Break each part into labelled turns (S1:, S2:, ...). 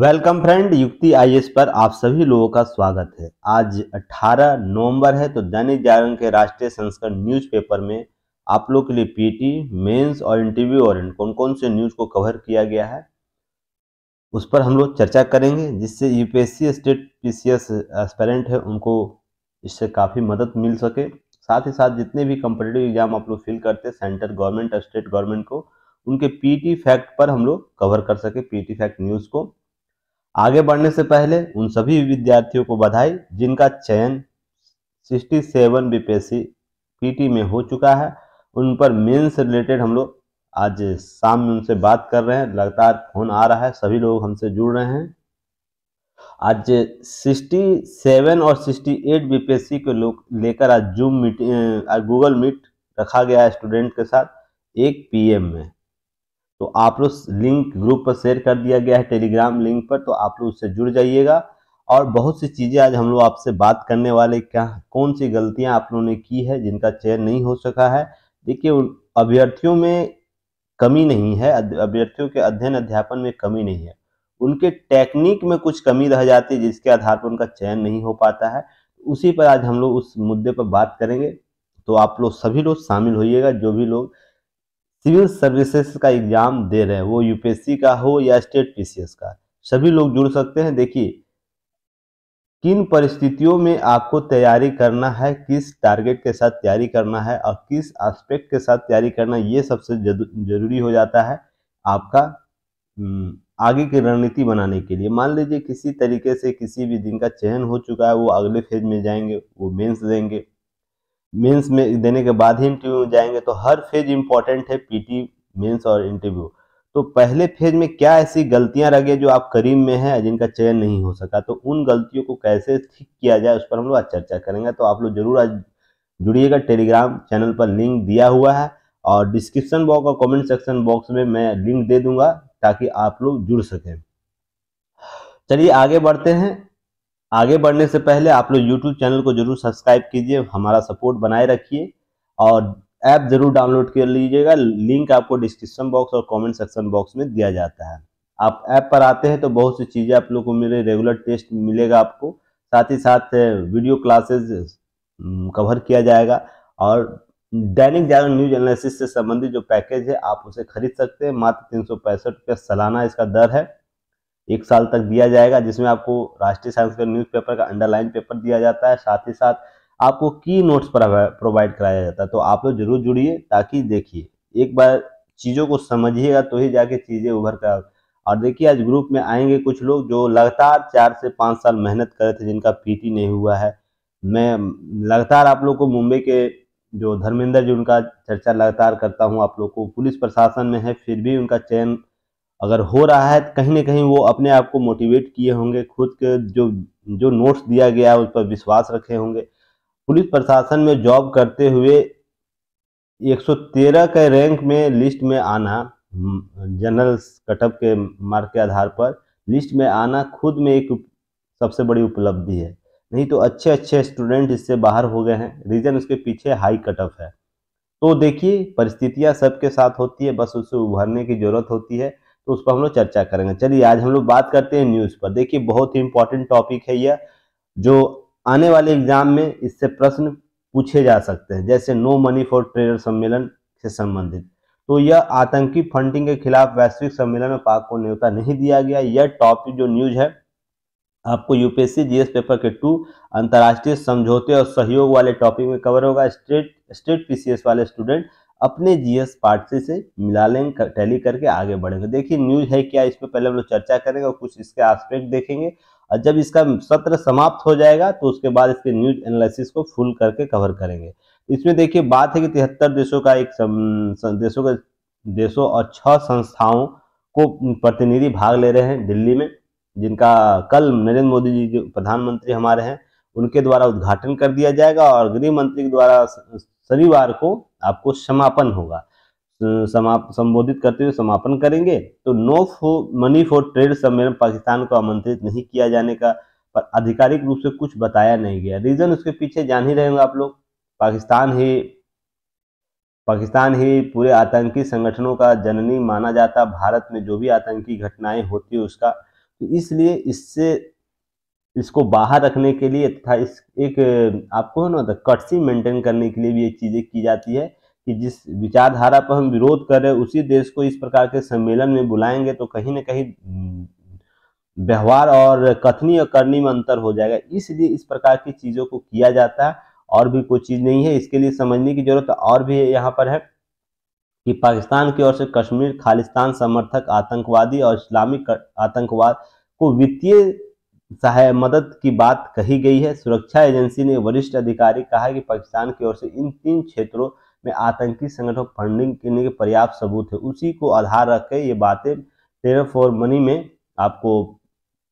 S1: welcome friend युक्ति आई पर आप सभी लोगों का स्वागत है आज 18 नवंबर है तो दैनिक जागरण के राष्ट्रीय संस्करण न्यूज़पेपर में आप लोग के लिए पीटी मेंस और इंटरव्यू और कौन कौन से न्यूज़ को कवर किया गया है उस पर हम लोग चर्चा करेंगे जिससे यूपीएससी स्टेट पीसीएस एस्पेरेंट है उनको इससे काफ़ी मदद मिल सके साथ ही साथ जितने भी कंपटेटिव एग्जाम आप लोग फिल करते हैं सेंटर गवर्नमेंट और स्टेट गवर्नमेंट को उनके पीटी फैक्ट पर हम लोग कवर कर सके पीटी फैक्ट न्यूज़ को आगे बढ़ने से पहले उन सभी विद्यार्थियों को बधाई जिनका चयन 67 सेवन बीपीएससी पीटी में हो चुका है उन पर मेन से रिलेटेड हम लोग आज शाम में उनसे बात कर रहे हैं लगातार फोन आ रहा है सभी लोग हमसे जुड़ रहे हैं आज 67 और 68 बीपीएससी के लोग लेकर आज जूम मीट गूगल मीट रखा गया है स्टूडेंट के साथ एक पीएम में तो आप लोग लिंक ग्रुप पर शेयर कर दिया गया है टेलीग्राम लिंक पर तो आप लोग उससे जुड़ जाइएगा और बहुत सी चीज़ें आज हम लोग आपसे बात करने वाले क्या कौन सी गलतियां आप लोगों ने की है जिनका चयन नहीं हो सका है देखिए उन अभ्यर्थियों में कमी नहीं है अभ्यर्थियों के अध्ययन अध्यापन में कमी नहीं है उनके टेक्निक में कुछ कमी रह जाती है जिसके आधार पर उनका चयन नहीं हो पाता है उसी पर आज हम लोग उस मुद्दे पर बात करेंगे तो आप लोग सभी लोग शामिल होइएगा जो भी लोग सिविल सर्विसेज का एग्जाम दे रहे हैं वो यूपीएससी का हो या स्टेट पीसीएस का सभी लोग जुड़ सकते हैं देखिए किन परिस्थितियों में आपको तैयारी करना है किस टारगेट के साथ तैयारी करना है और किस एस्पेक्ट के साथ तैयारी करना ये सबसे जरूरी हो जाता है आपका आगे की रणनीति बनाने के लिए मान लीजिए किसी तरीके से किसी भी दिन का चयन हो चुका है वो अगले फेज में जाएंगे वो मेंस देंगे मेंस में देने के बाद ही इंटरव्यू में जाएंगे तो हर फेज इंपॉर्टेंट है पीटी मेंस और इंटरव्यू तो पहले फेज में क्या ऐसी गलतियां रह गई जो आप करीब में हैं जिनका चयन नहीं हो सका तो उन गलतियों को कैसे ठीक किया जाए उस पर हम लोग आज चर्चा करेंगे तो आप लोग जरूर आज जुड़िएगा टेलीग्राम चैनल पर लिंक दिया हुआ है और डिस्क्रिप्शन बॉक्स और कॉमेंट सेक्शन बॉक्स में मैं लिंक दे दूंगा ताकि आप लोग जुड़ सकें चलिए आगे बढ़ते हैं आगे बढ़ने से पहले आप लोग यूट्यूब चैनल को जरूर सब्सक्राइब कीजिए हमारा सपोर्ट बनाए रखिए और ऐप जरूर डाउनलोड कर लीजिएगा लिंक आपको डिस्क्रिप्शन बॉक्स और कमेंट सेक्शन बॉक्स में दिया जाता है आप ऐप पर आते हैं तो बहुत सी चीज़ें आप लोग को मिले रेगुलर टेस्ट मिलेगा आपको साथ ही साथ वीडियो क्लासेज कवर किया जाएगा और दैनिक जागरण न्यूज एनालिसिस से संबंधित जो पैकेज है आप उसे खरीद सकते हैं मात्र तीन सौ पैंसठ रुपये सालाना इसका दर है एक साल तक दिया जाएगा जिसमें आपको राष्ट्रीय साइंस का न्यूज़पेपर का अंडरलाइन पेपर दिया जाता है साथ ही साथ आपको की नोट्स प्रोवाइड कराया जाता है तो आप लोग जरूर जुड़िए ताकि देखिए एक बार चीज़ों को समझिएगा तो ही जाके चीज़ें उभर कर और देखिए आज ग्रुप में आएंगे कुछ लोग जो लगातार चार से पाँच साल मेहनत करे थे जिनका पीटी नहीं हुआ है मैं लगातार आप लोग को मुंबई के जो धर्मेंद्र जी उनका चर्चा लगातार करता हूँ आप लोग को पुलिस प्रशासन में है फिर भी उनका चयन अगर हो रहा है तो कहीं ना कहीं वो अपने आप को मोटिवेट किए होंगे खुद के जो जो नोट्स दिया गया है उस पर विश्वास रखे होंगे पुलिस प्रशासन में जॉब करते हुए 113 के रैंक में लिस्ट में आना जनरल कटअप के मार्क के आधार पर लिस्ट में आना खुद में एक सबसे बड़ी उपलब्धि है नहीं तो अच्छे अच्छे स्टूडेंट इससे बाहर हो गए हैं रीज़न उसके पीछे हाई कटअप है तो देखिए परिस्थितियाँ सबके साथ होती है बस उससे उभरने की ज़रूरत होती है तो उस पर हम लोग चर्चा करेंगे चलिए आज हम लोग बात करते हैं न्यूज़ पर देखिए बहुत ही इंपॉर्टेंट टॉपिक है यह जो आने वाले एग्जाम में इससे प्रश्न पूछे जा सकते हैं जैसे नो मनी फॉर ट्रेडर सम्मेलन से संबंधित तो यह आतंकी फंडिंग के खिलाफ वैश्विक सम्मेलन में पाक को न्यौता नहीं दिया गया यह टॉपिक जो न्यूज है आपको यूपीएससी जीएस पेपर के टू अंतर्राष्ट्रीय समझौते और सहयोग वाले टॉपिक में कवर होगा स्टेट स्टेट पीसीएस वाले स्टूडेंट अपने जीएस पार्टी से मिला लेंगे टैली करके आगे बढ़ेंगे देखिए न्यूज है क्या इस पर पहले हम लोग चर्चा करेंगे और कुछ इसके आस्पेक्ट देखेंगे और जब इसका सत्र समाप्त हो जाएगा तो उसके बाद इसके न्यूज एनालिसिस को फुल करके कवर करेंगे इसमें देखिए बात है कि तिहत्तर देशों का एक देशों का देशों और छह संस्थाओं को प्रतिनिधि भाग ले रहे हैं दिल्ली में जिनका कल नरेंद्र मोदी जी जो प्रधानमंत्री हमारे हैं उनके द्वारा उद्घाटन कर दिया जाएगा और गृह मंत्री के द्वारा शनिवार को आपको समापन होगा समाप संबोधित करते हुए समापन करेंगे तो नो फो मनी फॉर ट्रेड सम्मेलन पाकिस्तान को आमंत्रित नहीं किया जाने का पर आधिकारिक रूप से कुछ बताया नहीं गया रीजन उसके पीछे जान ही रहे आप लोग पाकिस्तान ही पाकिस्तान ही पूरे आतंकी संगठनों का जननी माना जाता भारत में जो भी आतंकी घटनाएं होती है उसका तो इसलिए इससे इसको बाहर रखने के लिए तथा इस एक आपको है ना कटसी मेंटेन करने के लिए भी ये चीज़ें की जाती है कि जिस विचारधारा पर हम विरोध कर रहे हैं उसी देश को इस प्रकार के सम्मेलन में बुलाएंगे तो कहीं ना कहीं हम्म, व्यवहार और कथनी और करनी में अंतर हो जाएगा इसलिए इस प्रकार की चीज़ों को किया जाता है और भी कोई चीज़ नहीं है इसके लिए समझने की जरूरत और भी यहाँ पर है कि पाकिस्तान की ओर से कश्मीर खालिस्तान समर्थक आतंकवादी और इस्लामिक आतंकवाद को वित्तीय सहाय मदद की बात कही गई है सुरक्षा एजेंसी ने वरिष्ठ अधिकारी कहा है कि पाकिस्तान की ओर से इन तीन क्षेत्रों में आतंकी संगठन फंडिंग करने के पर्याप्त सबूत है उसी को आधार रख के ये बातें टेर फॉर मनी में आपको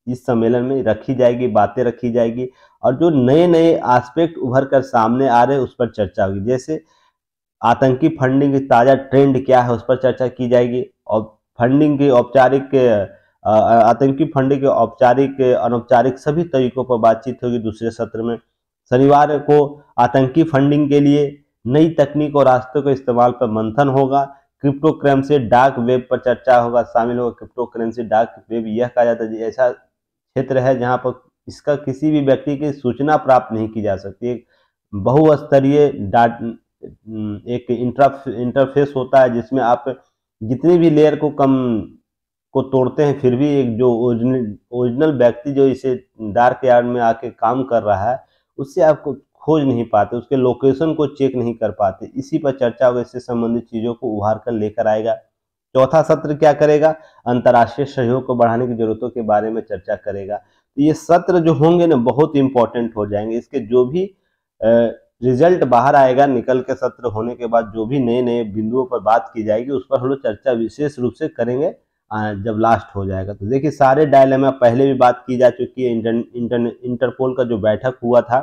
S1: इस सम्मेलन में रखी जाएगी बातें रखी जाएगी और जो नए नए आस्पेक्ट उभर कर सामने आ रहे उस पर चर्चा होगी जैसे आतंकी फंडिंग की ताज़ा ट्रेंड क्या है उस पर चर्चा की जाएगी और फंडिंग की औपचारिक आतंकी फंड के औपचारिक अनौपचारिक सभी तरीकों पर बातचीत होगी दूसरे सत्र में शनिवार को आतंकी फंडिंग के लिए नई तकनीक और रास्तों के इस्तेमाल पर मंथन होगा क्रिप्टो करेंसी डार्क वेब पर चर्चा होगा शामिल होगा क्रिप्टो करेंसी डार्क वेब यह कहा जाता है ऐसा क्षेत्र है जहाँ पर इसका किसी भी व्यक्ति की सूचना प्राप्त नहीं की जा सकती एक बहुस्तरीय डाट एक इंटरफेस होता है जिसमें आप जितनी भी लेयर को कम को तोड़ते हैं फिर भी एक जो ओरिजिनल व्यक्ति जो इसे डार्क यार्ड में आके काम कर रहा है उससे आपको खोज नहीं पाते उसके लोकेशन को चेक नहीं कर पाते इसी पर चर्चा होगा इससे संबंधित चीज़ों को उभार कर लेकर आएगा चौथा सत्र क्या करेगा अंतर्राष्ट्रीय सहयोग को बढ़ाने की जरूरतों के बारे में चर्चा करेगा तो ये सत्र जो होंगे ना बहुत इंपॉर्टेंट हो जाएंगे इसके जो भी रिजल्ट बाहर आएगा निकल के सत्र होने के बाद जो भी नए नए बिंदुओं पर बात की जाएगी उस पर हम लोग चर्चा विशेष रूप से करेंगे जब लास्ट हो जाएगा तो देखिए सारे डायलेमा पहले भी बात की जा चुकी है इंटर, इंटर, इंटरपोल का जो बैठक हुआ था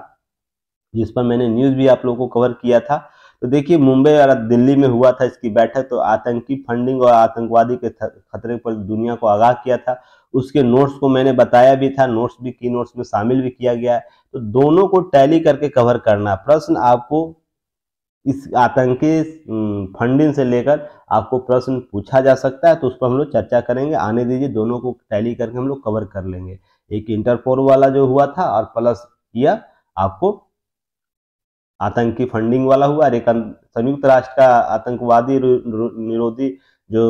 S1: जिस पर मैंने न्यूज़ भी आप लोगों को कवर किया था तो देखिए मुंबई और दिल्ली में हुआ था इसकी बैठक तो आतंकी फंडिंग और आतंकवादी के खतरे पर दुनिया को आगाह किया था उसके नोट्स को मैंने बताया भी था नोट्स भी की नोट्स में शामिल भी किया गया है तो दोनों को टैली करके कवर करना प्रश्न आपको इस आतंकी फंडिंग से लेकर आपको प्रश्न पूछा जा सकता है तो उस पर हम लोग चर्चा करेंगे आने दीजिए दोनों को टैली करके हम लोग कवर कर लेंगे एक इंटरपोर वाला जो हुआ था और प्लस यह आपको आतंकी फंडिंग वाला हुआ और एक अं-, संयुक्त राष्ट्र का आतंकवादी निरोधी जो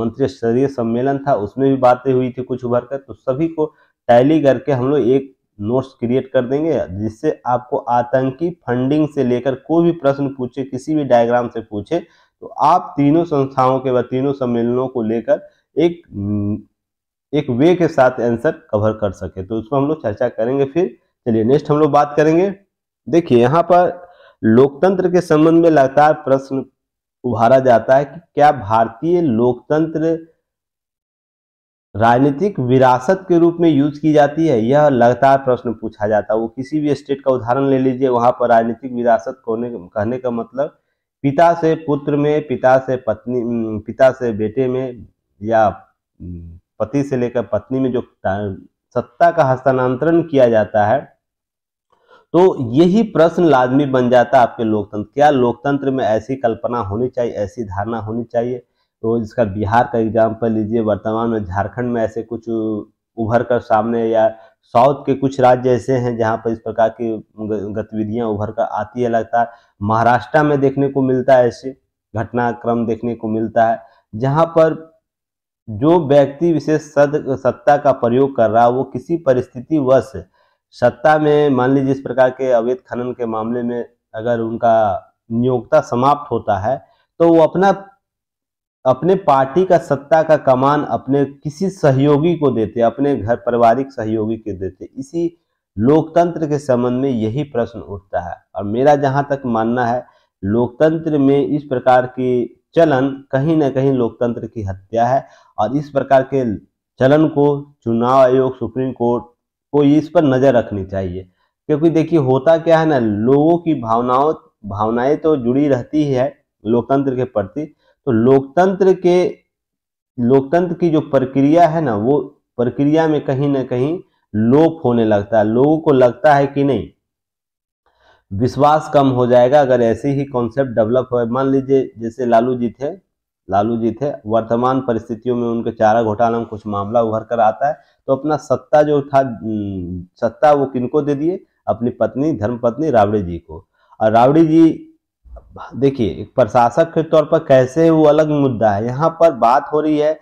S1: मंत्री स्तरीय सम्मेलन था उसमें भी बातें हुई थी कुछ उभर कर तो सभी को टैली करके हम लोग एक नोट्स क्रिएट कर देंगे जिससे आपको आतंकी फंडिंग से लेकर कोई भी प्रश्न पूछे किसी भी डायग्राम से पूछे तो आप तीनों संस्थाओं के व तीनों सम्मेलनों को लेकर एक हम्म, एक वे के साथ आंसर कवर कर सके तो उसमें हम लोग चर्चा करेंगे फिर चलिए नेक्स्ट हम लोग बात करेंगे देखिए यहाँ पर लोकतंत्र के संबंध में लगातार प्रश्न उभारा जाता है कि क्या भारतीय लोकतंत्र राजनीतिक विरासत के रूप में यूज की जाती है यह लगातार प्रश्न पूछा जाता है वो किसी भी स्टेट का उदाहरण ले लीजिए वहां पर राजनीतिक विरासत कोने कहने का मतलब पिता से पुत्र में पिता से पत्नी पिता से बेटे में या पति से लेकर पत्नी में जो सत्ता का हस्तांतरण किया जाता है तो यही प्रश्न लाजमी बन जाता है आपके लोकतंत्र क्या लोकतंत्र में ऐसी कल्पना होनी चाहिए ऐसी धारणा होनी चाहिए तो इसका बिहार का एग्जाम्पल लीजिए वर्तमान में झारखंड में ऐसे कुछ उभर कर सामने या साउथ के कुछ राज्य ऐसे हैं जहाँ पर इस प्रकार की गतिविधियाँ उभर कर आती है लगातार महाराष्ट्र में देखने को मिलता है ऐसे घटनाक्रम देखने को मिलता है जहाँ पर जो व्यक्ति विशेष सद सत्ता का प्रयोग कर रहा है वो किसी परिस्थिति वश सत्ता में मान लीजिए इस प्रकार के अवैध खनन के मामले में अगर उनका नियोक्ता समाप्त होता है तो वो अपना अपने पार्टी का सत्ता का कमान अपने किसी सहयोगी को देते अपने घर पारिवारिक सहयोगी को देते इसी लोकतंत्र के संबंध में यही प्रश्न उठता है और मेरा जहां तक मानना है लोकतंत्र में इस प्रकार की चलन कहीं ना कहीं लोकतंत्र की हत्या है और इस प्रकार के चलन को चुनाव आयोग सुप्रीम कोर्ट को इस पर नजर रखनी चाहिए क्योंकि देखिए होता क्या है ना लोगों की भावनाओं भावनाएं तो जुड़ी रहती है लोकतंत्र के प्रति तो लोकतंत्र के लोकतंत्र की जो प्रक्रिया है ना वो प्रक्रिया में कहीं ना कहीं लोप होने लगता है लोगों को लगता है कि नहीं विश्वास कम हो जाएगा अगर ऐसे ही कॉन्सेप्ट डेवलप हो मान लीजिए जैसे लालू जी थे लालू जी थे वर्तमान परिस्थितियों में उनके चारा घोटाला में कुछ मामला उभर कर आता है तो अपना सत्ता जो था सत्ता वो किनको दे दिए अपनी पत्नी धर्मपत्नी रावड़ी जी को और रावड़ी जी देखिए एक प्रशासक के तौर पर कैसे वो अलग मुद्दा है यहाँ पर बात हो रही है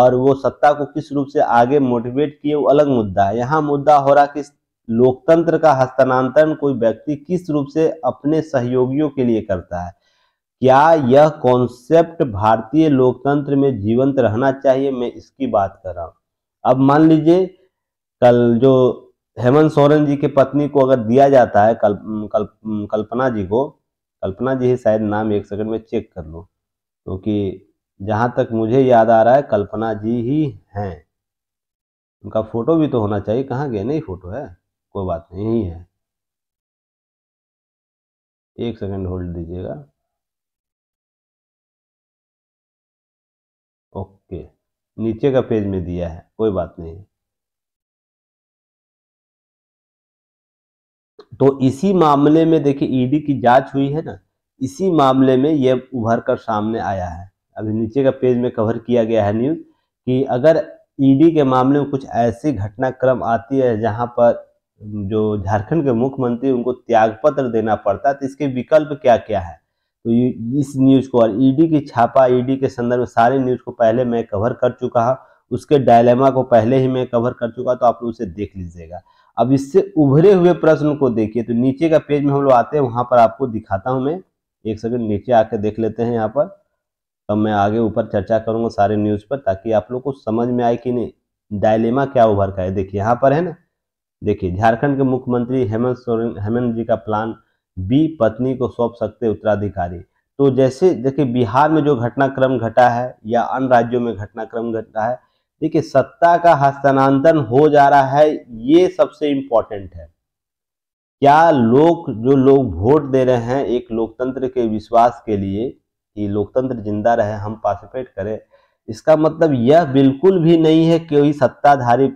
S1: और वो सत्ता को किस रूप से आगे मोटिवेट किए वो अलग मुद्दा है यहाँ मुद्दा हो रहा कि लोकतंत्र का हस्तांतरण कोई व्यक्ति किस रूप से अपने सहयोगियों के लिए करता है क्या यह कॉन्सेप्ट भारतीय लोकतंत्र में जीवंत रहना चाहिए मैं इसकी बात कर रहा हूँ अब मान लीजिए कल जो हेमंत सोरेन जी के पत्नी को अगर दिया जाता है कल, कल कल्पना जी को कल्पना जी है शायद नाम एक सेकंड में चेक कर लो क्योंकि तो जहाँ तक मुझे याद आ रहा है कल्पना जी ही हैं उनका फोटो भी तो होना चाहिए कहाँ गए नहीं फोटो है कोई बात नहीं यही है एक सेकंड होल्ड दीजिएगा ओके नीचे का पेज में दिया है कोई बात नहीं तो इसी मामले में देखिए ईडी e की जांच हुई है ना इसी मामले में ये उभर कर सामने आया है अभी नीचे का पेज में कवर किया गया है न्यूज कि अगर ईडी e के मामले में कुछ ऐसी घटनाक्रम आती है जहां पर जो झारखंड के मुख्यमंत्री उनको त्यागपत्र देना पड़ता है तो इसके विकल्प क्या क्या है तो इस न्यूज को और ईडी e की छापा ईडी के संदर्भ में सारे न्यूज को पहले मैं कवर कर चुका हूँ उसके डायलेमा को पहले ही मैं कवर कर चुका तो आप उसे देख लीजिएगा अब इससे उभरे हुए प्रश्न को देखिए तो नीचे का पेज में हम लोग आते हैं वहां पर आपको दिखाता हूं मैं एक सेकंड नीचे आकर देख लेते हैं यहाँ पर अब मैं आगे ऊपर चर्चा करूंगा सारे न्यूज पर ताकि आप लोग को समझ में आए कि नहीं डायलेमा क्या उभर का है देखिए यहाँ पर है ना देखिए झारखंड के मुख्यमंत्री हेमंत सोरेन हेमंत जी का प्लान बी पत्नी को सौंप सकते उत्तराधिकारी तो जैसे देखिए बिहार में जो घटनाक्रम घटा है या अन्य राज्यों में घटनाक्रम घटा है ठीक है सत्ता का हस्तांतरण हो जा रहा है ये सबसे इम्पोर्टेंट है क्या लोग जो लोग वोट दे रहे हैं एक लोकतंत्र के विश्वास के लिए कि लोकतंत्र जिंदा रहे हम पार्टिसिपेट करें इसका मतलब यह बिल्कुल भी नहीं है कि वही सत्ताधारी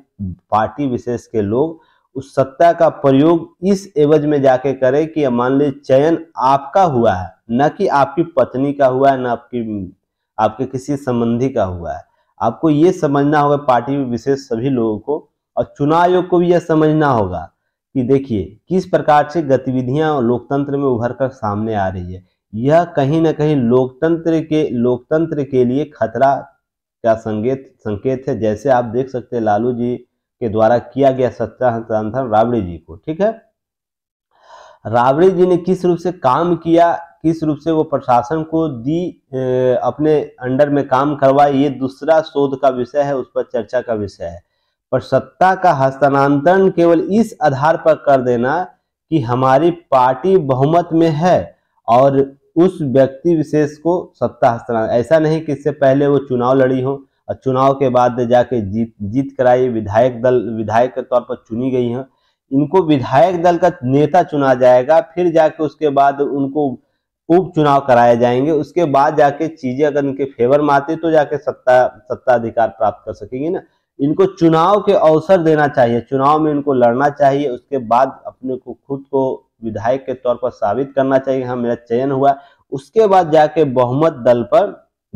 S1: पार्टी विशेष के लोग उस सत्ता का प्रयोग इस एवज में जाके करें कि मान ली चयन आपका हुआ है न कि आपकी पत्नी का हुआ है न आपकी आपके किसी संबंधी का हुआ है आपको ये समझना होगा पार्टी में विशेष सभी लोगों को और चुनाव आयोग को भी यह समझना होगा कि देखिए किस प्रकार से गतिविधियां लोकतंत्र में उभर कर सामने आ रही है यह कहीं ना कहीं लोकतंत्र के लोकतंत्र के लिए खतरा का संकेत संकेत है जैसे आप देख सकते हैं लालू जी के द्वारा किया गया सत्ता हस्तांतरण राबड़ी जी को ठीक है राबड़ी जी ने किस रूप से काम किया किस रूप से वो प्रशासन को दी अपने अंडर में काम करवाए ये दूसरा शोध का विषय है उस पर चर्चा का विषय है पर सत्ता का हस्तांतरण केवल इस आधार पर कर देना कि हमारी पार्टी बहुमत में है और उस व्यक्ति विशेष को सत्ता हस्तांतरण ऐसा नहीं कि इससे पहले वो चुनाव लड़ी हो और चुनाव के बाद जाके जीत जीत कराई विधायक दल विधायक के तौर पर चुनी गई हैं इनको विधायक दल का नेता चुना जाएगा फिर जाके उसके बाद उनको उपचुनाव कराए जाएंगे उसके बाद जाके चीजें अगर इनके फेवर में आती तो जाके सत्ता सत्ता अधिकार प्राप्त कर सकेंगे ना इनको चुनाव के अवसर देना चाहिए चुनाव में इनको लड़ना चाहिए उसके बाद अपने को खुद को विधायक के तौर पर साबित करना चाहिए हाँ मेरा चयन हुआ उसके बाद जाके बहुमत दल पर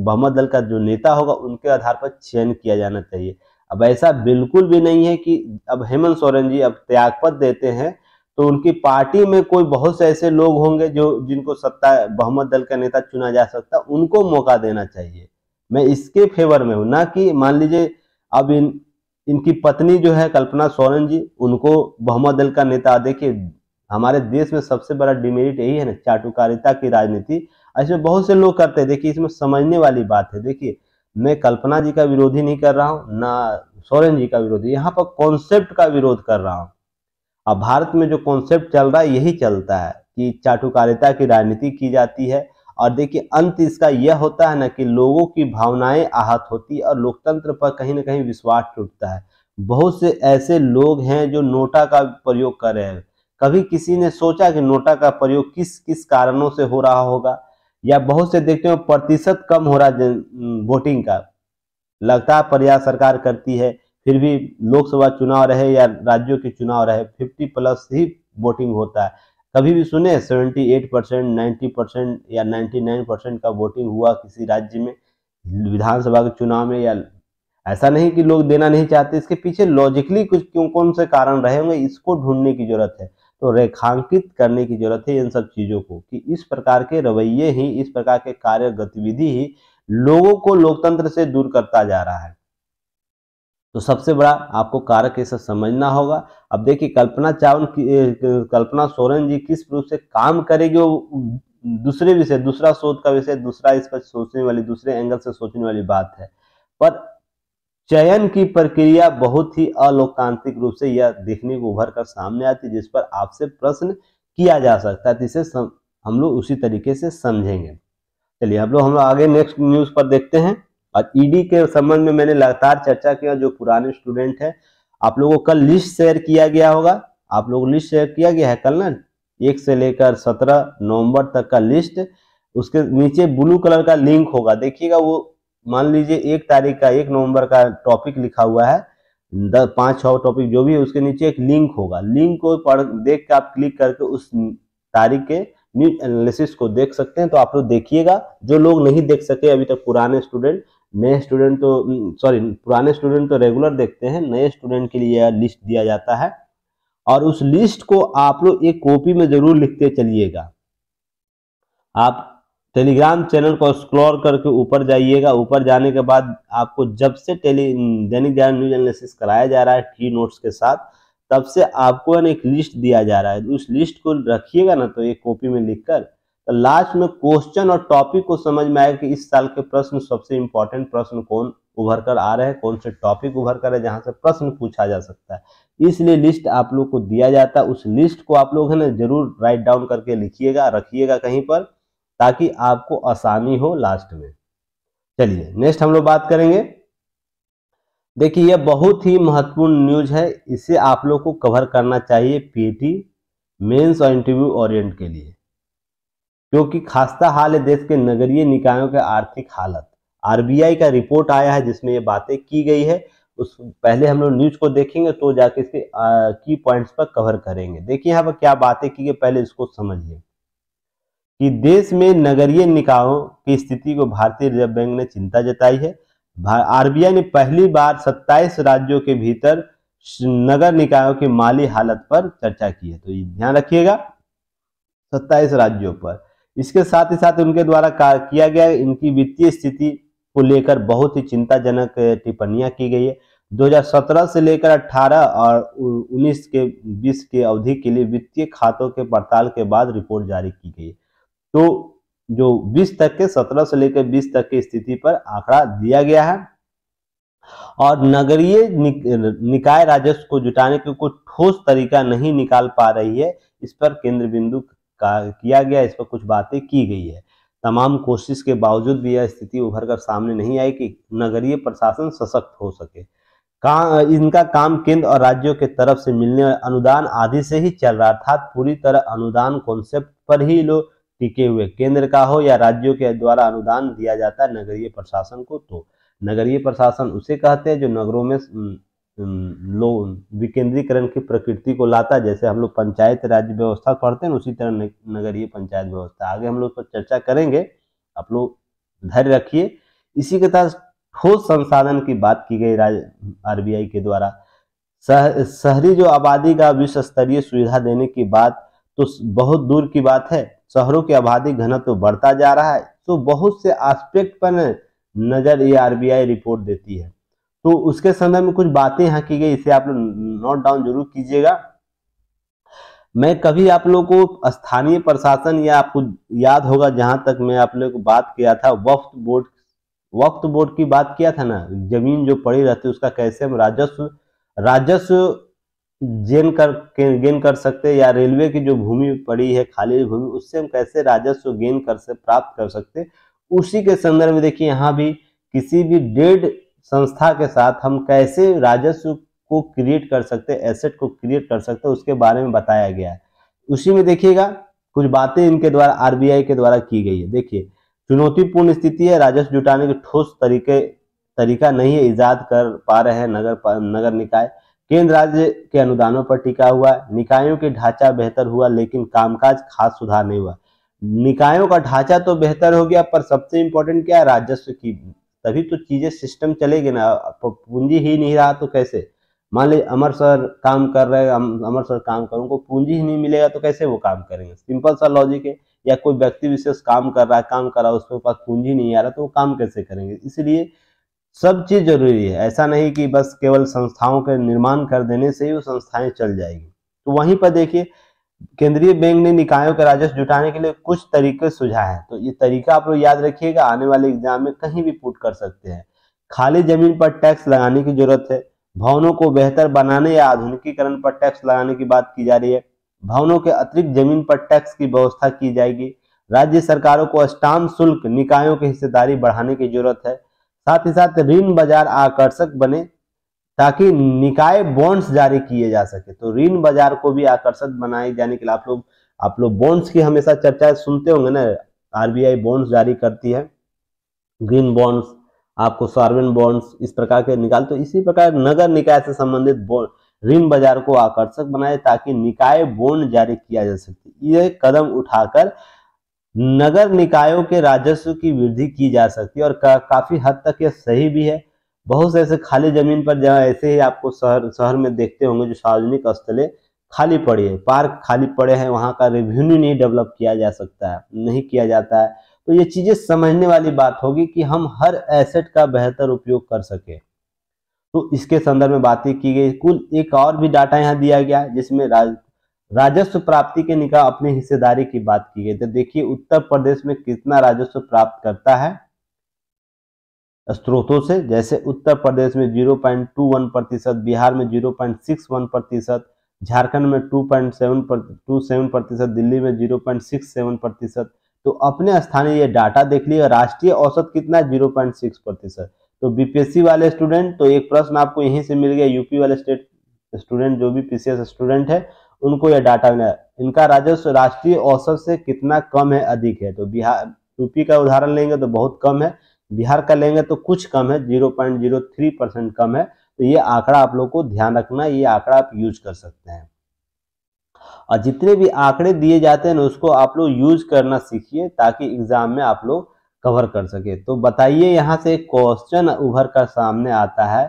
S1: बहुमत दल का जो नेता होगा उनके आधार पर चयन किया जाना चाहिए अब ऐसा बिल्कुल भी नहीं है कि अब हेमंत सोरेन जी अब त्यागपत देते हैं तो उनकी पार्टी में कोई बहुत से ऐसे लोग होंगे जो जिनको सत्ता बहुमत दल का नेता चुना जा सकता उनको मौका देना चाहिए मैं इसके फेवर में हूँ ना कि मान लीजिए अब इन इनकी पत्नी जो है कल्पना सोरेन जी उनको बहुमत दल का नेता देखिए हमारे देश में सबसे बड़ा डिमेरिट यही है ना चाटुकारिता की राजनीति इसमें बहुत से लोग करते हैं देखिए इसमें समझने वाली बात है देखिए मैं कल्पना जी का विरोधी नहीं कर रहा हूँ ना सोरेन जी का विरोधी यहाँ पर कॉन्सेप्ट का विरोध कर रहा हूँ अब भारत में जो कॉन्सेप्ट चल रहा है यही चलता है कि चाटुकारिता की राजनीति की जाती है और देखिए अंत इसका यह होता है ना कि लोगों की भावनाएं आहत होती है और लोकतंत्र पर कहीं ना कहीं विश्वास टूटता है बहुत से ऐसे लोग हैं जो नोटा का प्रयोग कर रहे हैं कभी किसी ने सोचा कि नोटा का प्रयोग किस किस कारणों से हो रहा होगा या बहुत से देखते हो प्रतिशत कम हो रहा है वोटिंग का लगता प्रयास सरकार करती है फिर भी लोकसभा चुनाव रहे या राज्यों के चुनाव रहे 50 प्लस ही वोटिंग होता है कभी भी सुने 78 परसेंट नाइन्टी परसेंट या 99 परसेंट का वोटिंग हुआ किसी राज्य में विधानसभा के चुनाव में या ऐसा नहीं कि लोग देना नहीं चाहते इसके पीछे लॉजिकली कुछ क्यों कौन से कारण रहे होंगे इसको ढूंढने की जरूरत है तो रेखांकित करने की जरूरत है इन सब चीज़ों को कि इस प्रकार के रवैये ही इस प्रकार के कार्य गतिविधि ही लोगों को लोकतंत्र से दूर करता जा रहा है तो सबसे बड़ा आपको कारक ये सब समझना होगा अब देखिए कल्पना चावन की कल्पना सोरेन जी किस रूप से काम करेगी वो दूसरे विषय दूसरा शोध का विषय दूसरा इस पर सोचने वाली दूसरे एंगल से सोचने वाली बात है पर चयन की प्रक्रिया बहुत ही अलोकतांत्रिक रूप से यह देखने को उभर कर सामने आती है जिस पर आपसे प्रश्न किया जा सकता है तो इसे हम लोग उसी तरीके से समझेंगे चलिए अब लोग हम लोग आगे नेक्स्ट न्यूज पर देखते हैं और ईडी e के संबंध में मैंने लगातार चर्चा किया जो पुराने स्टूडेंट है आप लोगों को कल लिस्ट शेयर किया गया होगा आप लोग लिस्ट शेयर किया गया है कल ना एक से लेकर सत्रह नवंबर तक का लिस्ट उसके नीचे ब्लू कलर का लिंक होगा देखिएगा वो मान लीजिए एक तारीख का एक नवंबर का टॉपिक लिखा हुआ है दस पाँच टॉपिक जो भी है उसके नीचे एक लिंक होगा लिंक को पढ़ देख के आप क्लिक करके उस तारीख के न्यूज एनालिसिस को देख सकते हैं तो आप लोग देखिएगा जो लोग नहीं देख सके अभी तक पुराने स्टूडेंट नए स्टूडेंट तो सॉरी पुराने स्टूडेंट तो रेगुलर देखते हैं नए स्टूडेंट के लिए लिस्ट दिया जाता है और उस लिस्ट को आप लोग एक कॉपी में जरूर लिखते चलिएगा आप टेलीग्राम चैनल को एक्सप्लोर करके ऊपर जाइएगा ऊपर जाने के बाद आपको जब से टेली दैनिक जागरण न्यूज एनालिसिस कराया जा रहा है टी नोट्स के साथ तब से आपको एक लिस्ट दिया जा रहा है उस लिस्ट को रखिएगा ना तो एक कॉपी में लिखकर लास्ट में क्वेश्चन और टॉपिक को समझ में आएगा कि इस साल के प्रश्न सबसे इंपॉर्टेंट प्रश्न कौन उभर कर आ रहे हैं कौन से टॉपिक उभर कर है जहाँ से प्रश्न पूछा जा सकता है इसलिए लिस्ट आप लोग को दिया जाता है उस लिस्ट को आप लोग है ना जरूर राइट डाउन करके लिखिएगा रखिएगा कहीं पर ताकि आपको आसानी हो लास्ट में चलिए नेक्स्ट हम लोग बात करेंगे देखिए यह बहुत ही महत्वपूर्ण न्यूज है इसे आप लोग को कवर करना चाहिए पीटी मेंस e और इंटरव्यू ओरिएंट के लिए क्योंकि खास्ता हाल है देश के नगरीय निकायों के आर्थिक हालत आरबीआई का रिपोर्ट आया है जिसमें ये बातें की गई है उस पहले हम लोग न्यूज को देखेंगे तो जाके इसके की पॉइंट्स पर कवर करेंगे देखिए यहाँ पर क्या बातें की गई पहले इसको समझिए कि देश में नगरीय निकायों की स्थिति को भारतीय रिजर्व बैंक ने चिंता जताई है आरबीआई ने पहली बार 27 राज्यों के भीतर नगर निकायों की माली हालत पर चर्चा की है तो ध्यान रखिएगा 27 राज्यों पर इसके साथ ही साथ उनके द्वारा किया गया इनकी वित्तीय स्थिति को लेकर बहुत ही चिंताजनक टिप्पणियां की गई है 2017 से लेकर 18 और 19 के 20 के अवधि के लिए वित्तीय खातों के पड़ताल के बाद रिपोर्ट जारी की गई तो जो 20 तक के 17 से लेकर 20 तक की स्थिति पर आंकड़ा दिया गया है और नगरीय निकाय राजस्व को जुटाने के कोई ठोस तरीका नहीं निकाल पा रही है इस पर केंद्र बिंदु किया गया इस पर कुछ बातें की गई है तमाम कोशिश के बावजूद भी यह स्थिति उभर कर सामने नहीं आई कि नगरीय प्रशासन सशक्त हो सके काम इनका काम केंद्र और राज्यों के तरफ से मिलने वाले अनुदान आदि से ही चल रहा था पूरी तरह अनुदान कॉन्सेप्ट पर ही लोग टिके हुए केंद्र का हो या राज्यों के द्वारा अनुदान दिया जाता है नगरीय प्रशासन को तो नगरीय प्रशासन उसे कहते हैं जो नगरों में लोग विकेंद्रीकरण की प्रकृति को लाता है जैसे हम लोग पंचायत राज्य व्यवस्था पढ़ते हैं उसी तरह नगरीय पंचायत व्यवस्था आगे हम लोग पर चर्चा करेंगे आप लोग धैर्य रखिए इसी के तहत ठोस संसाधन की बात की गई आरबीआई के द्वारा शहरी सह, जो आबादी का विश्व स्तरीय सुविधा देने की बात तो बहुत दूर की बात है शहरों की आबादी घनत्व तो बढ़ता जा रहा है तो बहुत से आस्पेक्ट पर नजर ये आरबीआई रिपोर्ट देती है तो उसके संदर्भ में कुछ बातें यहाँ की गई इसे आप लोग नोट डाउन जरूर कीजिएगा मैं कभी आप लोगों को स्थानीय प्रशासन या आपको याद होगा जहां तक मैं आप लोगों को बात किया था वक्फ बोर्ड वक्फ बोर्ड की बात किया था ना जमीन जो पड़ी रहती है उसका कैसे हम राजस्व राजस्व गेन कर गेन कर सकते या रेलवे की जो भूमि पड़ी है खाली भूमि उससे हम कैसे राजस्व गेन कर से प्राप्त कर सकते उसी के संदर्भ में देखिए यहाँ भी किसी भी डेढ़ संस्था के साथ हम कैसे राजस्व को क्रिएट कर सकते एसेट को क्रिएट कर सकते उसके बारे में बताया गया है उसी में देखिएगा कुछ बातें इनके द्वारा आरबीआई के द्वारा की गई है देखिए चुनौतीपूर्ण स्थिति है राजस्व जुटाने के ठोस तरीके तरीका नहीं है ईजाद कर पा रहे हैं नगर नगर निकाय केंद्र राज्य के अनुदानों पर टिका हुआ निकायों के ढांचा बेहतर हुआ लेकिन कामकाज खास सुधार नहीं हुआ निकायों का ढांचा तो बेहतर हो गया पर सबसे इंपॉर्टेंट क्या है राजस्व की तभी तो चीज़ें सिस्टम चलेगी ना पूंजी ही नहीं रहा तो कैसे मान ली अमर सर काम कर रहे हैं अमर सर काम कर उनको पूंजी ही नहीं मिलेगा तो कैसे वो काम करेंगे सिंपल सा लॉजिक है या कोई व्यक्ति विशेष काम कर रहा है काम कर रहा है उसके पास पूंजी नहीं आ रहा तो वो काम कैसे करेंगे इसलिए सब चीज़ जरूरी है ऐसा नहीं कि बस केवल संस्थाओं के निर्माण कर देने से ही वो संस्थाएं चल जाएगी तो वहीं पर देखिए केंद्रीय बैंक ने निकायों का राजस्व जुटाने के लिए कुछ तरीके सुझाए हैं तो ये तरीका आप लोग याद रखिएगा आने वाले एग्जाम में कहीं भी पुट कर सकते हैं खाली जमीन पर टैक्स लगाने की जरूरत है भवनों को बेहतर बनाने या आधुनिकीकरण पर टैक्स लगाने की बात की जा रही है भवनों के अतिरिक्त जमीन पर टैक्स की व्यवस्था की जाएगी राज्य सरकारों को स्टाम्प शुल्क निकायों की हिस्सेदारी बढ़ाने की जरूरत है साथ ही साथ ऋण बाजार आकर्षक बने ताकि निकाय बॉन्ड्स जारी किए जा सके तो ऋण बाजार को भी आकर्षक बनाए जाने के लिए आप लोग आप लोग बॉन्ड्स की हमेशा चर्चा सुनते होंगे ना आरबीआई बॉन्ड्स जारी करती है ग्रीन बॉन्ड्स आपको सार्वन बॉन्ड्स इस प्रकार के निकाल तो इसी प्रकार नगर निकाय से संबंधित ऋण बाजार को आकर्षक बनाए ताकि निकाय बॉन्ड जारी किया जा सके ये कदम उठाकर नगर निकायों के राजस्व की वृद्धि की जा सकती है और का, काफी हद तक यह सही भी है बहुत से ऐसे खाली जमीन पर जहाँ ऐसे ही आपको शहर शहर में देखते होंगे जो सार्वजनिक स्थलें खाली पड़ी है पार्क खाली पड़े हैं वहाँ का रेवेन्यू नहीं डेवलप किया जा सकता है नहीं किया जाता है तो ये चीज़ें समझने वाली बात होगी कि हम हर एसेट का बेहतर उपयोग कर सके तो इसके संदर्भ में बातें की गई कुल एक और भी डाटा यहाँ दिया गया जिसमें राज राजस्व प्राप्ति के निकाय अपनी हिस्सेदारी की बात की गई तो देखिए उत्तर प्रदेश में कितना राजस्व प्राप्त करता है स्रोतों से जैसे उत्तर प्रदेश में 0.21 प्रतिशत बिहार में 0.61 प्रतिशत झारखंड में 2.7 प्रतिशत दिल्ली में 0.67 प्रतिशत तो अपने स्थानीय ये डाटा देख लिए राष्ट्रीय औसत कितना है सिक्स प्रतिशत तो बीपीएससी वाले स्टूडेंट तो एक प्रश्न आपको यहीं से मिल गया यूपी वाले स्टेट स्टूडेंट जो भी पीसीएस स्टूडेंट है उनको यह डाटा मिला इनका राजस्व राष्ट्रीय औसत से कितना कम है अधिक है तो बिहार यूपी का उदाहरण लेंगे तो बहुत कम है बिहार का लेंगे तो कुछ कम है 0.03 परसेंट कम है तो ये आंकड़ा आप लोग को ध्यान रखना ये आंकड़ा आप यूज कर सकते हैं और जितने भी आंकड़े दिए जाते हैं ना उसको आप लोग यूज करना सीखिए ताकि एग्जाम में आप लोग कवर कर सके तो बताइए यहाँ से क्वेश्चन उभर कर सामने आता है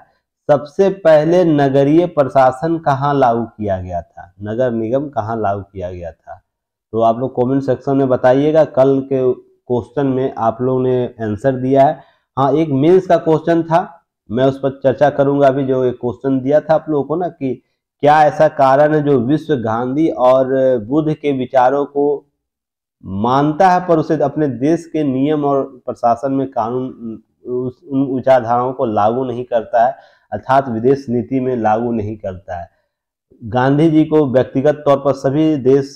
S1: सबसे पहले नगरीय प्रशासन कहाँ लागू किया गया था नगर निगम कहाँ लागू किया गया था तो आप लोग कमेंट सेक्शन में बताइएगा कल के क्वेश्चन में आप लोगों ने आंसर दिया है हाँ एक मेंस का क्वेश्चन था मैं उस पर चर्चा करूंगा अभी जो एक क्वेश्चन दिया था आप लोगों को ना कि क्या ऐसा कारण है जो विश्व गांधी और बुद्ध के विचारों को मानता है पर उसे अपने देश के नियम और प्रशासन में कानून उस उन विचारधाराओं को लागू नहीं करता है अर्थात विदेश नीति में लागू नहीं करता है गांधी जी को व्यक्तिगत तौर पर सभी देश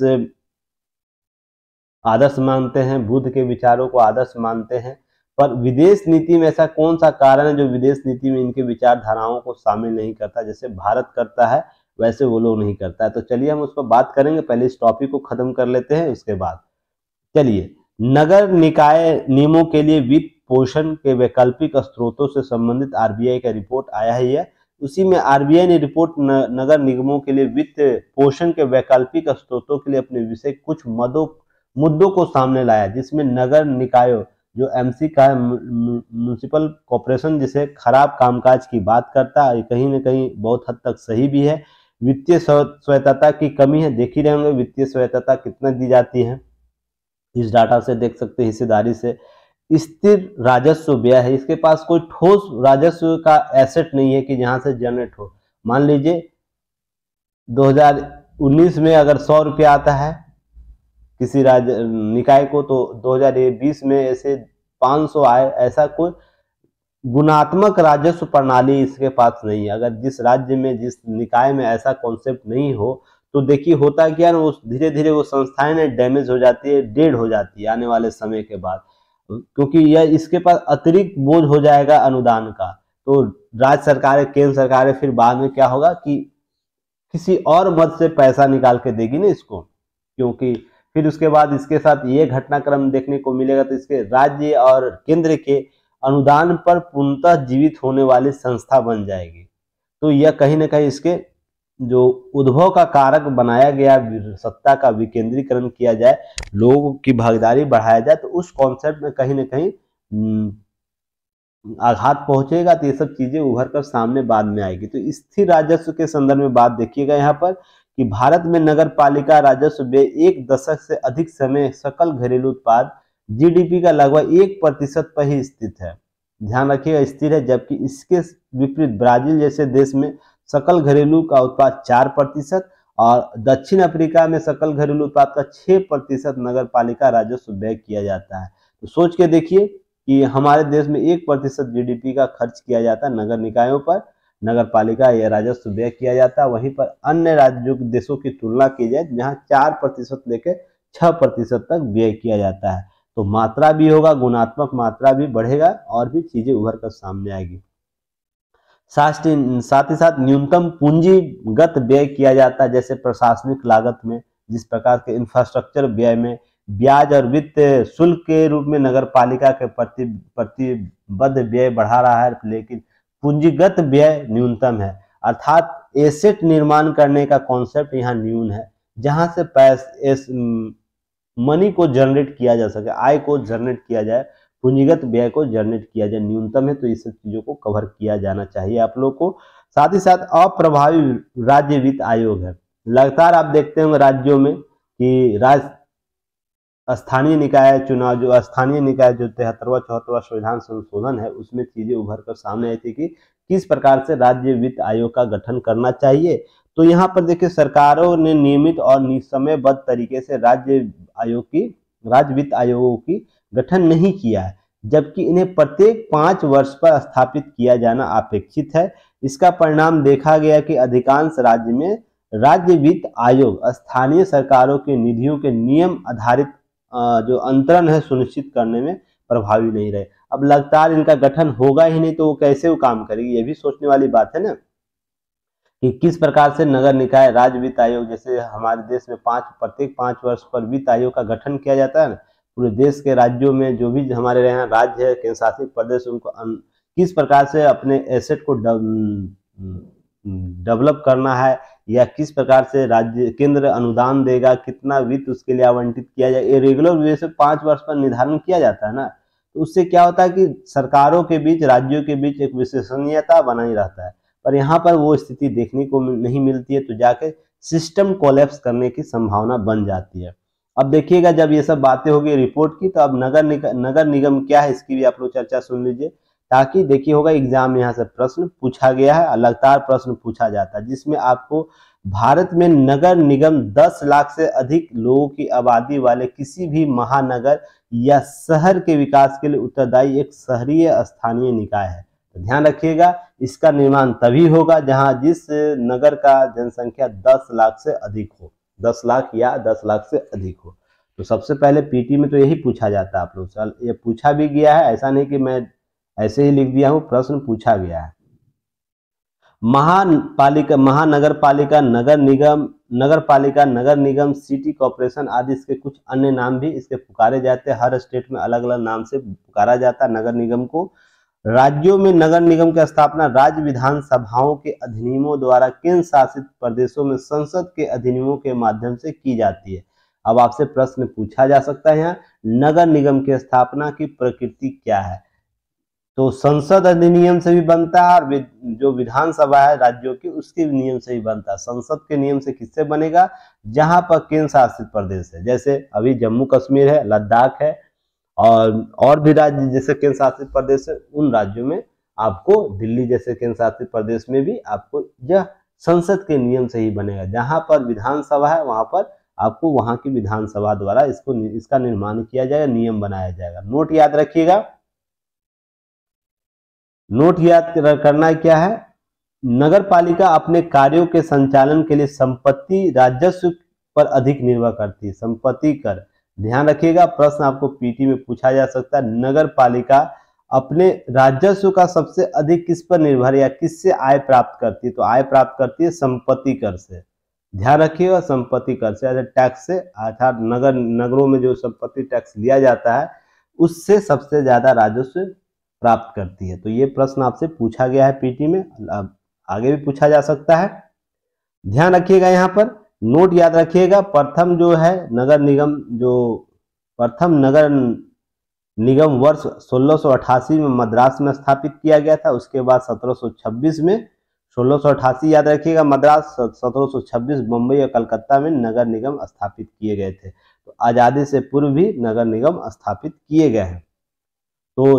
S1: आदर्श मानते हैं बुद्ध के विचारों को आदर्श मानते हैं पर विदेश नीति में ऐसा कौन सा कारण है जो विदेश नीति में इनके विचारधाराओं को शामिल नहीं करता जैसे भारत करता है वैसे वो लोग नहीं करता है तो चलिए हम उस पर बात करेंगे पहले इस टॉपिक को खत्म कर लेते हैं उसके बाद चलिए नगर निकाय नियमों के लिए वित्त पोषण के वैकल्पिक स्रोतों से संबंधित आरबीआई का रिपोर्ट आया ही है उसी में आरबीआई ने रिपोर्ट नगर निगमों के लिए वित्त पोषण के वैकल्पिक स्रोतों के लिए अपने विषय कुछ मदों मुद्दों को सामने लाया जिसमें नगर निकायों जो एमसी का म्यूनिसिपल कॉरपोरेशन जिसे खराब कामकाज की बात करता है कहीं ना कहीं बहुत हद तक सही भी है वित्तीय स्वायत्तता की कमी है देख ही रहे होंगे वित्तीय स्वायत्तता कितना दी जाती है इस डाटा से देख सकते हैं हिस्सेदारी से स्थिर राजस्व व्यय है इसके पास कोई ठोस राजस्व का एसेट नहीं है कि जहां से जनरेट हो मान लीजिए 2019 में अगर सौ रुपया आता है किसी राज्य निकाय को तो 2020 में ऐसे 500 आए ऐसा कोई गुणात्मक राजस्व प्रणाली इसके पास नहीं है अगर जिस राज्य में जिस निकाय में ऐसा कॉन्सेप्ट नहीं हो तो देखिए होता क्या ना उस धीरे धीरे वो संस्थाएं डैमेज हो जाती है डेड हो जाती है आने वाले समय के बाद क्योंकि यह इसके पास अतिरिक्त बोझ हो जाएगा अनुदान का तो राज्य सरकारें केंद्र सरकारें फिर बाद में क्या होगा कि किसी और मद से पैसा निकाल के देगी ना इसको क्योंकि फिर उसके बाद इसके साथ ये घटनाक्रम देखने को मिलेगा तो इसके राज्य और केंद्र के अनुदान पर पूर्णतः जीवित होने वाली संस्था बन जाएगी तो यह कहीं ना कहीं इसके जो उद्भव का कारक बनाया गया सत्ता का विकेंद्रीकरण किया जाए लोगों की भागीदारी बढ़ाया जाए तो उस कॉन्सेप्ट में कहीं ना कहीं हम्म, आघात पहुंचेगा तो ये सब चीजें उभर कर सामने बाद में आएगी तो स्थिर राजस्व के संदर्भ में बात देखिएगा यहाँ पर कि भारत में नगर पालिका राजस्व व्यय एक दशक से अधिक समय सकल घरेलू उत्पाद जीडीपी का लगभग एक प्रतिशत पर ही स्थित है ध्यान रखिएगा स्थिर है जबकि इसके विपरीत ब्राजील जैसे देश में सकल घरेलू का उत्पाद चार प्रतिशत और दक्षिण अफ्रीका में सकल घरेलू उत्पाद का छह प्रतिशत नगर पालिका राजस्व व्यय किया जाता है तो सोच के देखिए कि हमारे देश में एक प्रतिशत जीडीपी का खर्च किया जाता है नगर निकायों पर नगर पालिका या राजस्व व्यय किया जाता है वहीं पर अन्य राज्यों देशों की तुलना की जाए जहाँ चार प्रतिशत लेकर छह प्रतिशत तक व्यय किया जाता है तो मात्रा भी होगा गुणात्मक मात्रा भी बढ़ेगा और भी चीजें उभर कर सामने आएगी साथ ही साथ ही साथ न्यूनतम पूंजीगत व्यय किया जाता है जैसे प्रशासनिक लागत में जिस प्रकार के इंफ्रास्ट्रक्चर व्यय में ब्याज और वित्त शुल्क के रूप में नगर पालिका के प्रति प्रतिबद्ध व्यय बढ़ा रहा है लेकिन पूंजीगत व्यय न्यूनतम है अर्थात एसेट निर्माण करने का कॉन्सेप्ट यहाँ न्यून है जहां से पैसे मनी को जनरेट किया जा सके आय को जनरेट किया जाए पूंजीगत व्यय को जनरेट किया जाए न्यूनतम है तो इस चीजों को कवर किया जाना चाहिए आप लोग को साथ ही साथ अप्रभावी राज्य वित्त आयोग है लगातार आप देखते होंगे राज्यों में कि राज्य स्थानीय निकाय चुनाव जो स्थानीय निकाय जो तिहत्तरवा चौहत्तरवा संविधान संशोधन है उसमें चीजें उभर कर सामने आई थी कि किस प्रकार से राज्य वित्त आयोग का गठन करना चाहिए तो यहाँ पर देखिए सरकारों ने नियमित और निसमयबद्ध तरीके से राज्य आयोग की राज्य वित्त आयोगों की गठन नहीं किया है जबकि इन्हें प्रत्येक पाँच वर्ष पर स्थापित किया जाना अपेक्षित है इसका परिणाम देखा गया कि अधिकांश राज्य में राज्य वित्त आयोग स्थानीय सरकारों के निधियों के नियम आधारित जो अंतरण है सुनिश्चित करने में प्रभावी नहीं रहे अब लगातार इनका गठन होगा ही नहीं तो वो कैसे वो काम करेगी ये भी सोचने वाली बात है ना कि किस प्रकार से नगर निकाय राज्य वित्त आयोग जैसे हमारे देश में पांच प्रत्येक पांच वर्ष पर वित्त आयोग का गठन किया जाता है ना पूरे देश के राज्यों में जो भी हमारे यहाँ राज्य है केंद्र शासित प्रदेश उनको किस प्रकार से अपने एसेट को डेवलप करना है या किस प्रकार से राज्य केंद्र अनुदान देगा कितना वित्त उसके लिए आवंटित किया जाए ये रेगुलर वे से पाँच वर्ष पर निर्धारण किया जाता है ना तो उससे क्या होता है कि सरकारों के बीच राज्यों के बीच एक विश्वसनीयता बना ही रहता है पर यहाँ पर वो स्थिति देखने को नहीं मिलती है तो जाके सिस्टम कोलेप्स करने की संभावना बन जाती है अब देखिएगा जब ये सब बातें होगी रिपोर्ट की तो अब नगर निगम नगर निगम क्या है इसकी भी आप लोग चर्चा सुन लीजिए ताकि देखिए होगा एग्जाम में यहाँ से प्रश्न पूछा गया है लगातार प्रश्न पूछा जाता है जिसमें आपको भारत में नगर निगम 10 लाख से अधिक लोगों की आबादी वाले किसी भी महानगर या शहर के विकास के लिए उत्तरदायी एक शहरीय स्थानीय निकाय है तो ध्यान रखिएगा इसका निर्माण तभी होगा जहां जिस नगर का जनसंख्या 10 लाख से अधिक हो 10 लाख या 10 लाख से अधिक हो तो सबसे पहले पीटी में तो यही पूछा जाता है आप लोग से ये पूछा भी गया है ऐसा नहीं कि मैं ऐसे ही लिख दिया हूं प्रश्न पूछा गया है महापालिका महानगर पालिका नगर निगम नगर पालिका नगर निगम सिटी कॉरपोरेशन आदि इसके कुछ अन्य नाम भी इसके पुकारे जाते हैं हर स्टेट में अलग अलग नाम से पुकारा जाता है नगर निगम को राज्यों में नगर निगम की स्थापना राज्य विधानसभाओं के अधिनियमों द्वारा केंद्र शासित प्रदेशों में संसद के अधिनियमों के माध्यम से की जाती है अब आपसे प्रश्न पूछा जा सकता है यहाँ नगर निगम की स्थापना की प्रकृति क्या है तो संसद अधिनियम से भी बनता है और जो विधानसभा है राज्यों की उसके नियम से भी बनता है संसद के नियम से किससे बनेगा जहां पर केंद्र शासित प्रदेश है जैसे अभी जम्मू कश्मीर है लद्दाख है और और भी राज्य जैसे केंद्र शासित प्रदेश है उन राज्यों में आपको दिल्ली जैसे केंद्र शासित प्रदेश में भी आपको यह संसद के नियम से ही बनेगा जहां पर विधानसभा है वहां पर आपको वहां की विधानसभा द्वारा इसको इसका निर्माण किया जाएगा नियम बनाया जाएगा नोट याद रखिएगा नोट याद करना क्या है नगर पालिका अपने कार्यों के संचालन के लिए संपत्ति राजस्व पर अधिक निर्भर करती है संपत्ति कर ध्यान रखिएगा प्रश्न आपको पीटी में पूछा जा सकता है नगर पालिका अपने राजस्व का सबसे अधिक किस पर निर्भर या किससे आय प्राप्त करती है तो आय प्राप्त करती है संपत्ति कर से ध्यान रखिएगा संपत्ति कर से अर्थात टैक्स से अर्थात नगर नगरों में जो संपत्ति टैक्स लिया जाता है उससे सबसे ज्यादा राजस्व प्राप्त करती है तो ये प्रश्न आपसे पूछा गया है पीटी में अब आगे भी पूछा जा सकता है ध्यान रखिएगा यहाँ पर नोट याद रखिएगा प्रथम जो है नगर निगम जो प्रथम नगर निगम वर्ष 1688 में मद्रास में स्थापित किया गया था उसके बाद 1726 में 1688 याद रखिएगा मद्रास 1726 मुंबई और कलकत्ता में नगर निगम स्थापित किए गए थे तो आज़ादी से पूर्व भी नगर निगम स्थापित किए गए हैं तो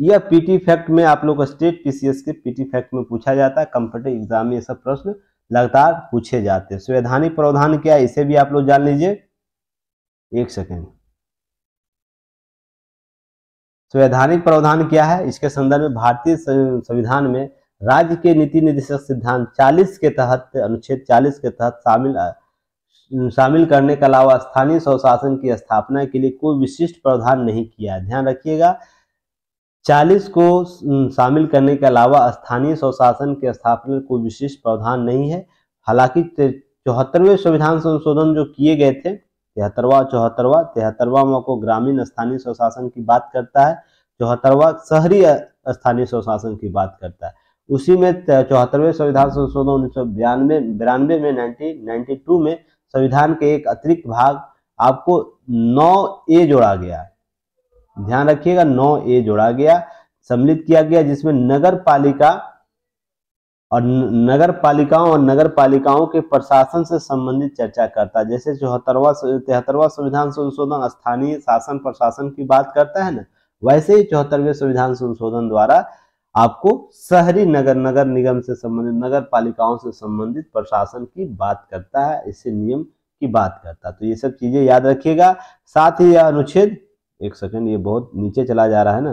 S1: यह पीटी फैक्ट में आप लोग स्टेट पीसीएस के पीटी फैक्ट में पूछा जाता है कंप्यूटर एग्जाम में ये सब प्रश्न लगातार पूछे जाते हैं संवैधानिक प्रावधान क्या है इसे भी आप लोग जान लीजिए एक सेकेंड संवैधानिक प्रावधान क्या है इसके संदर्भ में भारतीय संविधान में राज्य के नीति निर्देशक सिद्धांत 40 के तहत अनुच्छेद 40 के तहत शामिल शामिल करने के अलावा स्थानीय स्वशासन की स्थापना के लिए कोई विशिष्ट प्रावधान नहीं किया ध्यान रखिएगा 40 को शामिल करने के अलावा स्थानीय स्वशासन के स्थापना कोई विशेष प्रावधान नहीं है हालांकि चौहत्तरवें संविधान संशोधन जो किए गए थे तिहत्तरवा चौहत्तरवा तिहत्तरवा को ग्रामीण स्थानीय स्वशासन की बात करता है चौहत्तरवा शहरी स्थानीय स्वशासन की बात करता है उसी में चौहत्तरवें संविधान संशोधन उन्नीस सौ बयानवे बिरानवे में नाइनटीन नाइन्टी टू में संविधान के एक अतिरिक्त भाग आपको नौ ए जोड़ा गया है ध्यान रखिएगा नौ ए जोड़ा गया सम्मिलित किया गया जिसमें नगर पालिका और नगर पालिकाओं और नगर पालिकाओं के प्रशासन से संबंधित चर्चा करता है जैसे चौहत्तरवा तिहत्तरवा संविधान संशोधन स्थानीय शासन प्रशासन की बात करता है ना वैसे ही चौहत्तरवें संविधान संशोधन द्वारा आपको शहरी नगर नगर निगम से संबंधित नगर पालिकाओं से संबंधित प्रशासन की बात करता है इससे नियम की बात करता है तो ये सब चीजें याद रखिएगा साथ ही यह अनुच्छेद एक सेकंड ये बहुत नीचे चला जा रहा है ना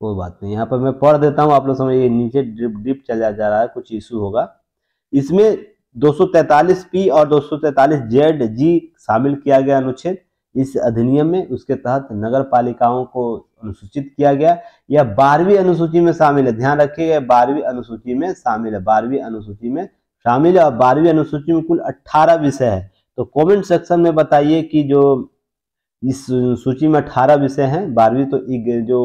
S1: कोई बात नहीं यहाँ पर मैं पढ़ देता हूँ आप लोग समझिए नीचे ड्रिप ड्रिप चला जा रहा है कुछ इशू होगा इसमें पी और जेड जी शामिल किया गया अनुच्छेद इस अधिनियम में उसके तहत नगर पालिकाओं को अनुसूचित किया गया यह बारहवीं अनुसूची में शामिल है ध्यान रखिएगा बारहवीं अनुसूची में शामिल है बारहवीं अनुसूची में शामिल है और बारहवीं अनुसूची में कुल अट्ठारह विषय है तो कमेंट सेक्शन में बताइए कि जो इस सूची में अठारह विषय हैं बारहवीं तो जो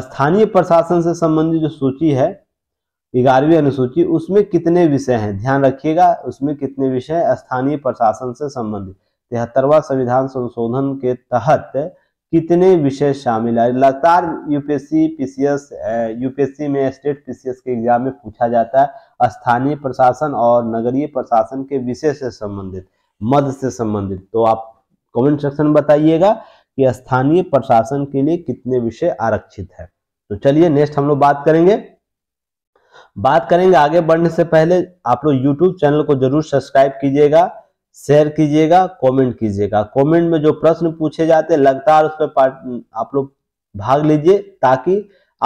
S1: स्थानीय प्रशासन से संबंधित जो सूची है ग्यारहवीं अनुसूची उसमें कितने विषय हैं ध्यान रखिएगा उसमें कितने विषय स्थानीय प्रशासन से संबंधित तिहत्तरवा संविधान संशोधन के तहत कितने विषय शामिल है लगातार यूपीएससी पीसीएस यूपीएससी में स्टेट पीसीएस के एग्जाम में पूछा जाता है स्थानीय प्रशासन और नगरीय प्रशासन के विषय से संबंधित मद से संबंधित तो आप कमेंट सेक्शन में बताइएगा कि स्थानीय प्रशासन के लिए कितने विषय आरक्षित है तो चलिए नेक्स्ट हम लोग बात करेंगे बात करेंगे आगे बढ़ने से पहले आप लोग यूट्यूब चैनल को जरूर सब्सक्राइब कीजिएगा शेयर कीजिएगा कमेंट कीजिएगा कमेंट में जो प्रश्न पूछे जाते हैं लगातार उस पर आप लोग भाग लीजिए ताकि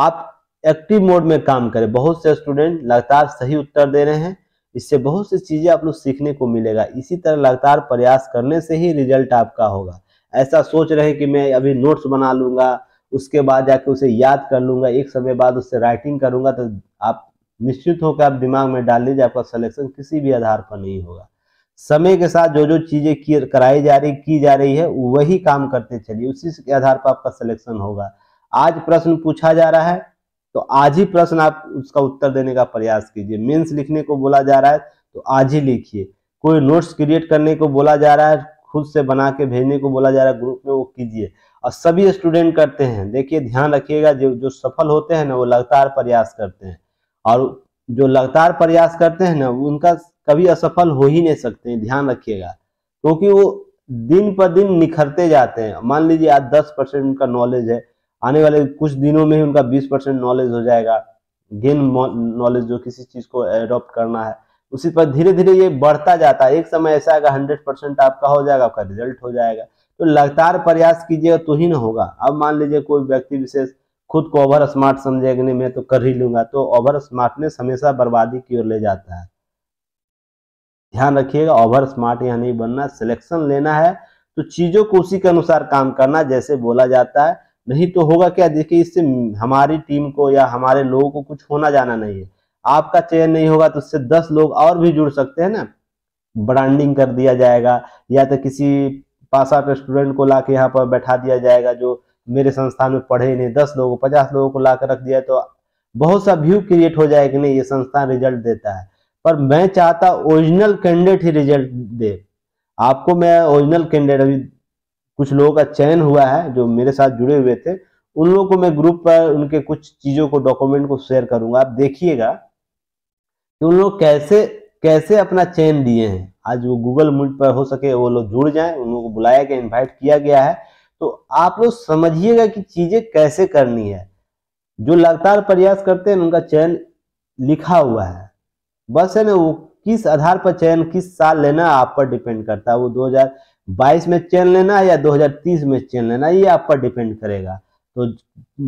S1: आप एक्टिव मोड में काम करें बहुत से स्टूडेंट लगातार सही उत्तर दे रहे हैं इससे बहुत सी चीज़ें आप लोग सीखने को मिलेगा इसी तरह लगातार प्रयास करने से ही रिजल्ट आपका होगा ऐसा सोच रहे कि मैं अभी नोट्स बना लूंगा उसके बाद जाके उसे याद कर लूंगा एक समय बाद उससे राइटिंग करूँगा तो आप निश्चित होकर आप दिमाग में डाल लीजिए आपका सिलेक्शन किसी भी आधार पर नहीं होगा समय के साथ जो जो चीज़ें कराई जा रही की जा रही है वही काम करते चलिए उसी के आधार पर आपका सिलेक्शन होगा आज प्रश्न पूछा जा रहा है तो आज ही प्रश्न आप उसका उत्तर देने का प्रयास कीजिए मेन्स लिखने को बोला जा रहा है तो आज ही लिखिए कोई नोट्स क्रिएट करने को बोला जा रहा है खुद से बना के भेजने को बोला जा रहा है ग्रुप में वो कीजिए और सभी स्टूडेंट करते हैं देखिए ध्यान रखिएगा जो जो सफल होते हैं ना वो लगातार प्रयास करते हैं और जो लगातार प्रयास करते हैं ना उनका कभी असफल हो ही नहीं सकते हैं ध्यान रखिएगा क्योंकि वो दिन पर दिन निखरते जाते हैं मान लीजिए आज दस परसेंट उनका नॉलेज है आने वाले कुछ दिनों में ही उनका 20 परसेंट नॉलेज हो जाएगा गेन नॉलेज जो किसी चीज को एडॉप्ट करना है उसी पर धीरे धीरे ये बढ़ता जाता है एक समय ऐसा आएगा हंड्रेड परसेंट आपका हो जाएगा आपका रिजल्ट हो जाएगा तो लगातार प्रयास कीजिएगा तो ही ना होगा अब मान लीजिए कोई व्यक्ति विशेष खुद को ओवर स्मार्ट समझेगा नहीं मैं तो कर ही लूंगा तो ओवर स्मार्टनेस हमेशा बर्बादी की ओर ले जाता है ध्यान रखिएगा ओवर स्मार्ट यहाँ नहीं बनना सिलेक्शन लेना है तो चीजों को उसी के अनुसार काम करना जैसे बोला जाता है नहीं तो होगा क्या देखिए इससे हमारी टीम को या हमारे लोगों को कुछ होना जाना नहीं है आपका चयन नहीं होगा तो उससे दस लोग और भी जुड़ सकते हैं ना ब्रांडिंग कर दिया जाएगा या तो किसी पास आउट स्टूडेंट को ला के यहाँ पर बैठा दिया जाएगा जो मेरे संस्थान में पढ़े नहीं दस लोगों पचास लोगों को ला कर रख दिया तो बहुत सा व्यू क्रिएट हो जाएगा कि नहीं ये संस्थान रिजल्ट देता है पर मैं चाहता ओरिजिनल कैंडिडेट ही रिजल्ट दे आपको मैं ओरिजिनल कैंडिडेट अभी कुछ लोगों का चयन हुआ है जो मेरे साथ जुड़े हुए थे उन लोगों को मैं ग्रुप पर उनके कुछ चीजों को डॉक्यूमेंट को शेयर करूंगा आप देखिएगा कि उन लोग कैसे कैसे अपना चयन दिए हैं आज वो गूगल मूट पर हो सके वो लोग जुड़ जाए उन लोगों को बुलाया गया इन्वाइट किया गया है तो आप लोग समझिएगा कि चीजें कैसे करनी है जो लगातार प्रयास करते हैं उनका चयन लिखा हुआ है बस है ना वो किस आधार पर चयन किस साल लेना आप पर डिपेंड करता है वो 22 में चेन लेना है या 2030 में चेन लेना ये आप पर डिपेंड करेगा तो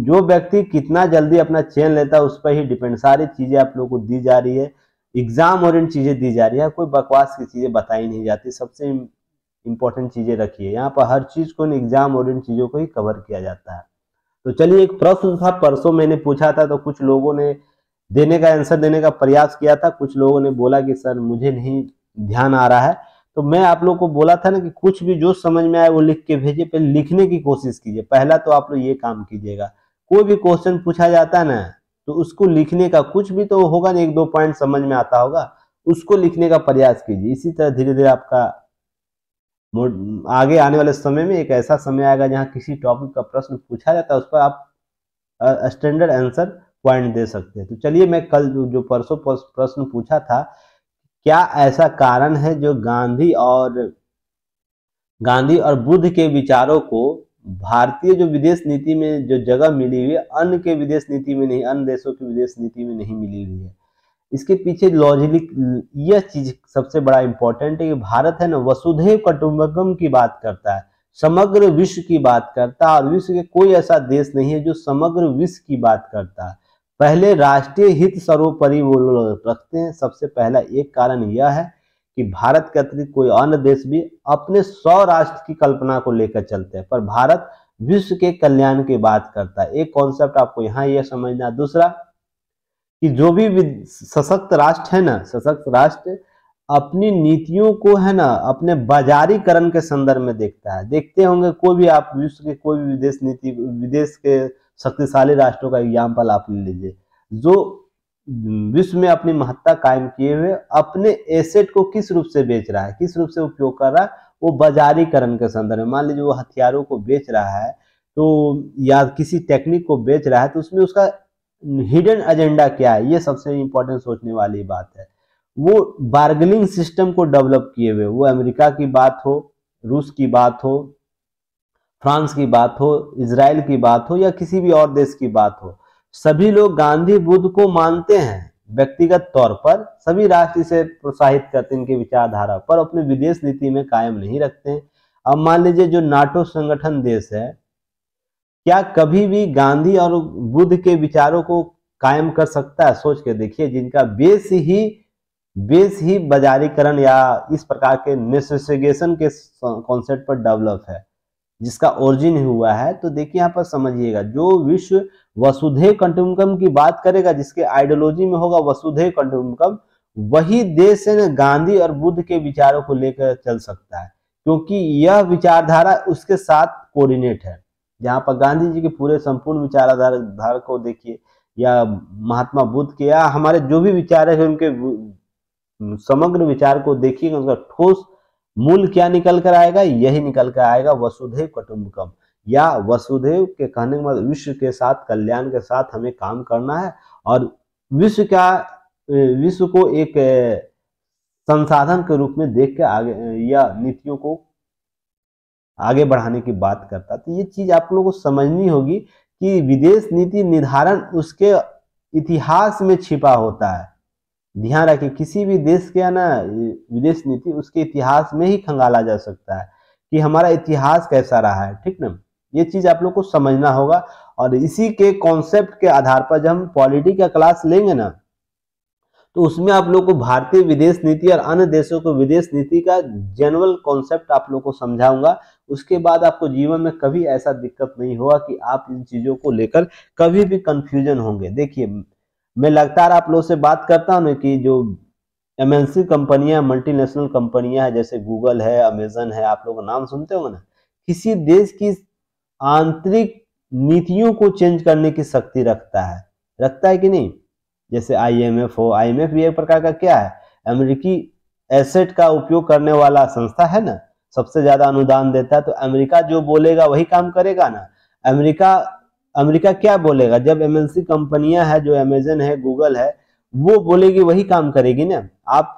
S1: जो व्यक्ति कितना जल्दी अपना चेन लेता है उस पर ही डिपेंड सारी चीज़ें आप लोगों को दी जा रही है एग्जाम और इन चीज़ें दी जा रही है कोई बकवास की चीज़ें बताई नहीं जाती सबसे इंपॉर्टेंट चीज़ें रखिए यहाँ पर हर चीज़ को एग्जाम और इन चीज़ों को ही कवर किया जाता है तो चलिए एक प्रश्न था परसों मैंने पूछा था तो कुछ लोगों ने देने का आंसर देने का प्रयास किया था कुछ लोगों ने बोला कि सर मुझे नहीं ध्यान आ रहा है तो मैं आप लोग को बोला था ना कि कुछ भी जो समझ में आए वो लिख के भेजिए पहले लिखने की कोशिश कीजिए पहला तो आप लोग ये काम कीजिएगा कोई भी क्वेश्चन पूछा जाता है ना तो उसको लिखने का कुछ भी तो होगा ना एक दो पॉइंट समझ में आता होगा उसको लिखने का प्रयास कीजिए इसी तरह धीरे धीरे आपका आगे आने वाले समय में एक ऐसा समय आएगा जहाँ किसी टॉपिक का प्रश्न पूछा जाता है उस पर आप स्टैंडर्ड आंसर पॉइंट दे सकते हैं तो चलिए मैं कल जो परसों प्रश्न पूछा था क्या ऐसा कारण है जो गांधी और गांधी और बुद्ध के विचारों को भारतीय जो विदेश नीति में जो जगह मिली हुई है अन्य के विदेश नीति में नहीं अन्य देशों की विदेश नीति में नहीं मिली हुई है इसके पीछे लॉजिक यह चीज सबसे बड़ा इंपॉर्टेंट है कि भारत है ना वसुधैव कटुम्बकम की बात करता है समग्र विश्व की बात करता है और विश्व के कोई ऐसा देश नहीं है जो समग्र विश्व की बात करता है पहले राष्ट्रीय हित सर्वोपरि वो लोग रखते हैं सबसे पहला एक कारण यह है कि भारत के अतिरिक्त कोई अन्य देश भी अपने सौ राष्ट्र की कल्पना को लेकर चलते हैं पर भारत विश्व के कल्याण की बात करता है एक कॉन्सेप्ट आपको यहाँ यह समझना दूसरा कि जो भी सशक्त राष्ट्र है ना सशक्त राष्ट्र अपनी नीतियों को है ना अपने बाजारीकरण के संदर्भ में देखता है देखते होंगे कोई भी आप विश्व के कोई भी विदेश नीति विदेश के शक्तिशाली राष्ट्रों का एग्जाम्पल आप ले लीजिए जो विश्व में अपनी महत्ता कायम किए हुए अपने एसेट को किस रूप से बेच रहा है किस रूप से उपयोग कर रहा है वो बाजारीकरण के संदर्भ में मान लीजिए वो हथियारों को बेच रहा है तो या किसी टेक्निक को बेच रहा है तो उसमें उसका हिडन एजेंडा क्या है ये सबसे इंपॉर्टेंट सोचने वाली बात है वो बार्गनिंग सिस्टम को डेवलप किए हुए वो अमेरिका की बात हो रूस की बात हो फ्रांस की बात हो इसराइल की बात हो या किसी भी और देश की बात हो सभी लोग गांधी बुद्ध को मानते हैं व्यक्तिगत तौर पर सभी राष्ट्र इसे प्रोत्साहित करते हैं इनके विचारधारा पर अपने विदेश नीति में कायम नहीं रखते हैं अब मान लीजिए जो नाटो संगठन देश है क्या कभी भी गांधी और बुद्ध के विचारों को कायम कर सकता है सोच के देखिए जिनका बेस ही बेस ही बाजारीकरण या इस प्रकार के नेशन के कॉन्सेप्ट पर डेवलप है जिसका ओरिजिन हुआ है तो देखिए यहाँ पर समझिएगा जो विश्व वसुधे कंटुमकम की बात करेगा जिसके आइडियोलॉजी में होगा वसुधे कंटुमकम वही देश है ना गांधी और बुद्ध के विचारों को लेकर चल सकता है क्योंकि यह विचारधारा उसके साथ कोऑर्डिनेट है जहाँ पर गांधी जी के पूरे संपूर्ण विचारधारा को देखिए या महात्मा बुद्ध के या हमारे जो भी विचार है उनके समग्र विचार को देखिएगा उसका ठोस मूल क्या निकल कर आएगा यही निकल कर आएगा वसुधैव कुटुम्बकम या वसुधैव के कहने के मतलब विश्व के साथ कल्याण के साथ हमें काम करना है और विश्व का विश्व को एक संसाधन के रूप में देख के आगे या नीतियों को आगे बढ़ाने की बात करता तो ये चीज आप लोगों को समझनी होगी कि विदेश नीति निर्धारण उसके इतिहास में छिपा होता है ध्यान रखिए किसी भी देश के ना विदेश नीति उसके इतिहास में ही खंगाला जा सकता है कि हमारा इतिहास कैसा रहा है ठीक ना ये चीज आप लोग को समझना होगा और इसी के कॉन्सेप्ट के आधार पर जब हम पॉलिटी का क्लास लेंगे ना तो उसमें आप लोग को भारतीय विदेश नीति और अन्य देशों को विदेश नीति का जनरल कॉन्सेप्ट आप लोग को समझाऊंगा उसके बाद आपको जीवन में कभी ऐसा दिक्कत नहीं होगा कि आप इन चीजों को लेकर कभी भी कंफ्यूजन होंगे देखिए मैं लगातार आप लोग से बात करता हूँ कि जो एमएनसी कंपनियां मल्टीनेशनल कंपनियां है जैसे गूगल है अमेजन है आप लोग नाम सुनते हो ना किसी देश की आंतरिक नीतियों को चेंज करने की शक्ति रखता है रखता है कि नहीं जैसे आईएमएफ हो आईएमएफ भी एक प्रकार का क्या है अमेरिकी एसेट का उपयोग करने वाला संस्था है ना सबसे ज्यादा अनुदान देता है तो अमेरिका जो बोलेगा वही काम करेगा ना अमेरिका अमेरिका क्या बोलेगा जब एमएलसी कंपनियां है जो अमेजन है गूगल है वो बोलेगी वही काम करेगी ना आप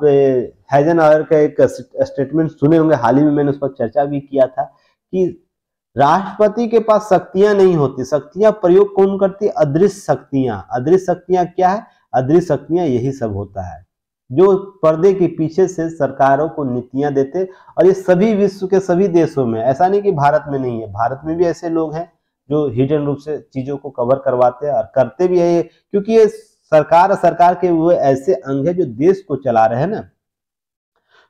S1: हैजन आवर का एक स्टेटमेंट सुने होंगे हाल ही में मैंने उस पर चर्चा भी किया था कि राष्ट्रपति के पास शक्तियां नहीं होती शक्तियां प्रयोग कौन करती अदृश्य शक्तियां अदृश्य शक्तियां क्या है अदृश्य शक्तियां यही सब होता है जो पर्दे के पीछे से सरकारों को नीतियां देते और ये सभी विश्व के सभी देशों में ऐसा नहीं कि भारत में नहीं है भारत में भी ऐसे लोग हैं जो हिडन रूप से चीजों को कवर करवाते हैं और करते भी है क्योंकि ये सरकार और सरकार के वो ऐसे अंग है जो देश को चला रहे हैं ना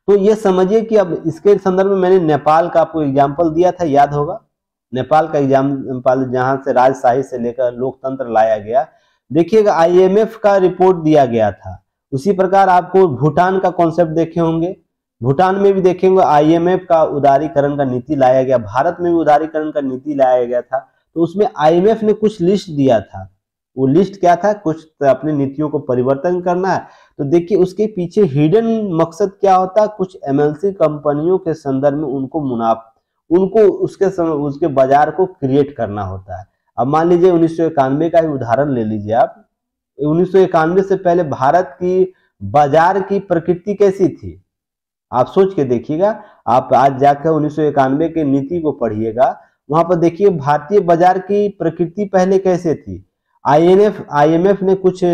S1: तो ये समझिए कि अब इसके संदर्भ में मैंने नेपाल का आपको एग्जाम्पल दिया था याद होगा नेपाल का एग्जाम्पल जहां से राजशाही से लेकर लोकतंत्र लाया गया देखिएगा आईएमएफ का रिपोर्ट दिया गया था उसी प्रकार आपको भूटान का कॉन्सेप्ट देखे होंगे भूटान में भी देखेंगे आईएमएफ का उदारीकरण का नीति लाया गया भारत में भी उदारीकरण का नीति लाया गया था तो उसमें आईएमएफ ने कुछ लिस्ट दिया था वो लिस्ट क्या था कुछ तो अपने नीतियों को परिवर्तन करना है तो देखिए उसके पीछे हिडन मकसद क्या होता है कुछ एमएलसी कंपनियों के संदर्भ में उनको मुनाफ उनको उसके सम, उसके बाजार को क्रिएट करना होता है अब मान लीजिए उन्नीस का ही उदाहरण ले लीजिए आप उन्नीस से पहले भारत की बाजार की प्रकृति कैसी थी आप सोच के देखिएगा आप आज जाकर उन्नीस के नीति को पढ़िएगा वहां पर देखिए भारतीय बाजार की प्रकृति पहले कैसे थी आईएनएफ आईएमएफ ने कुछ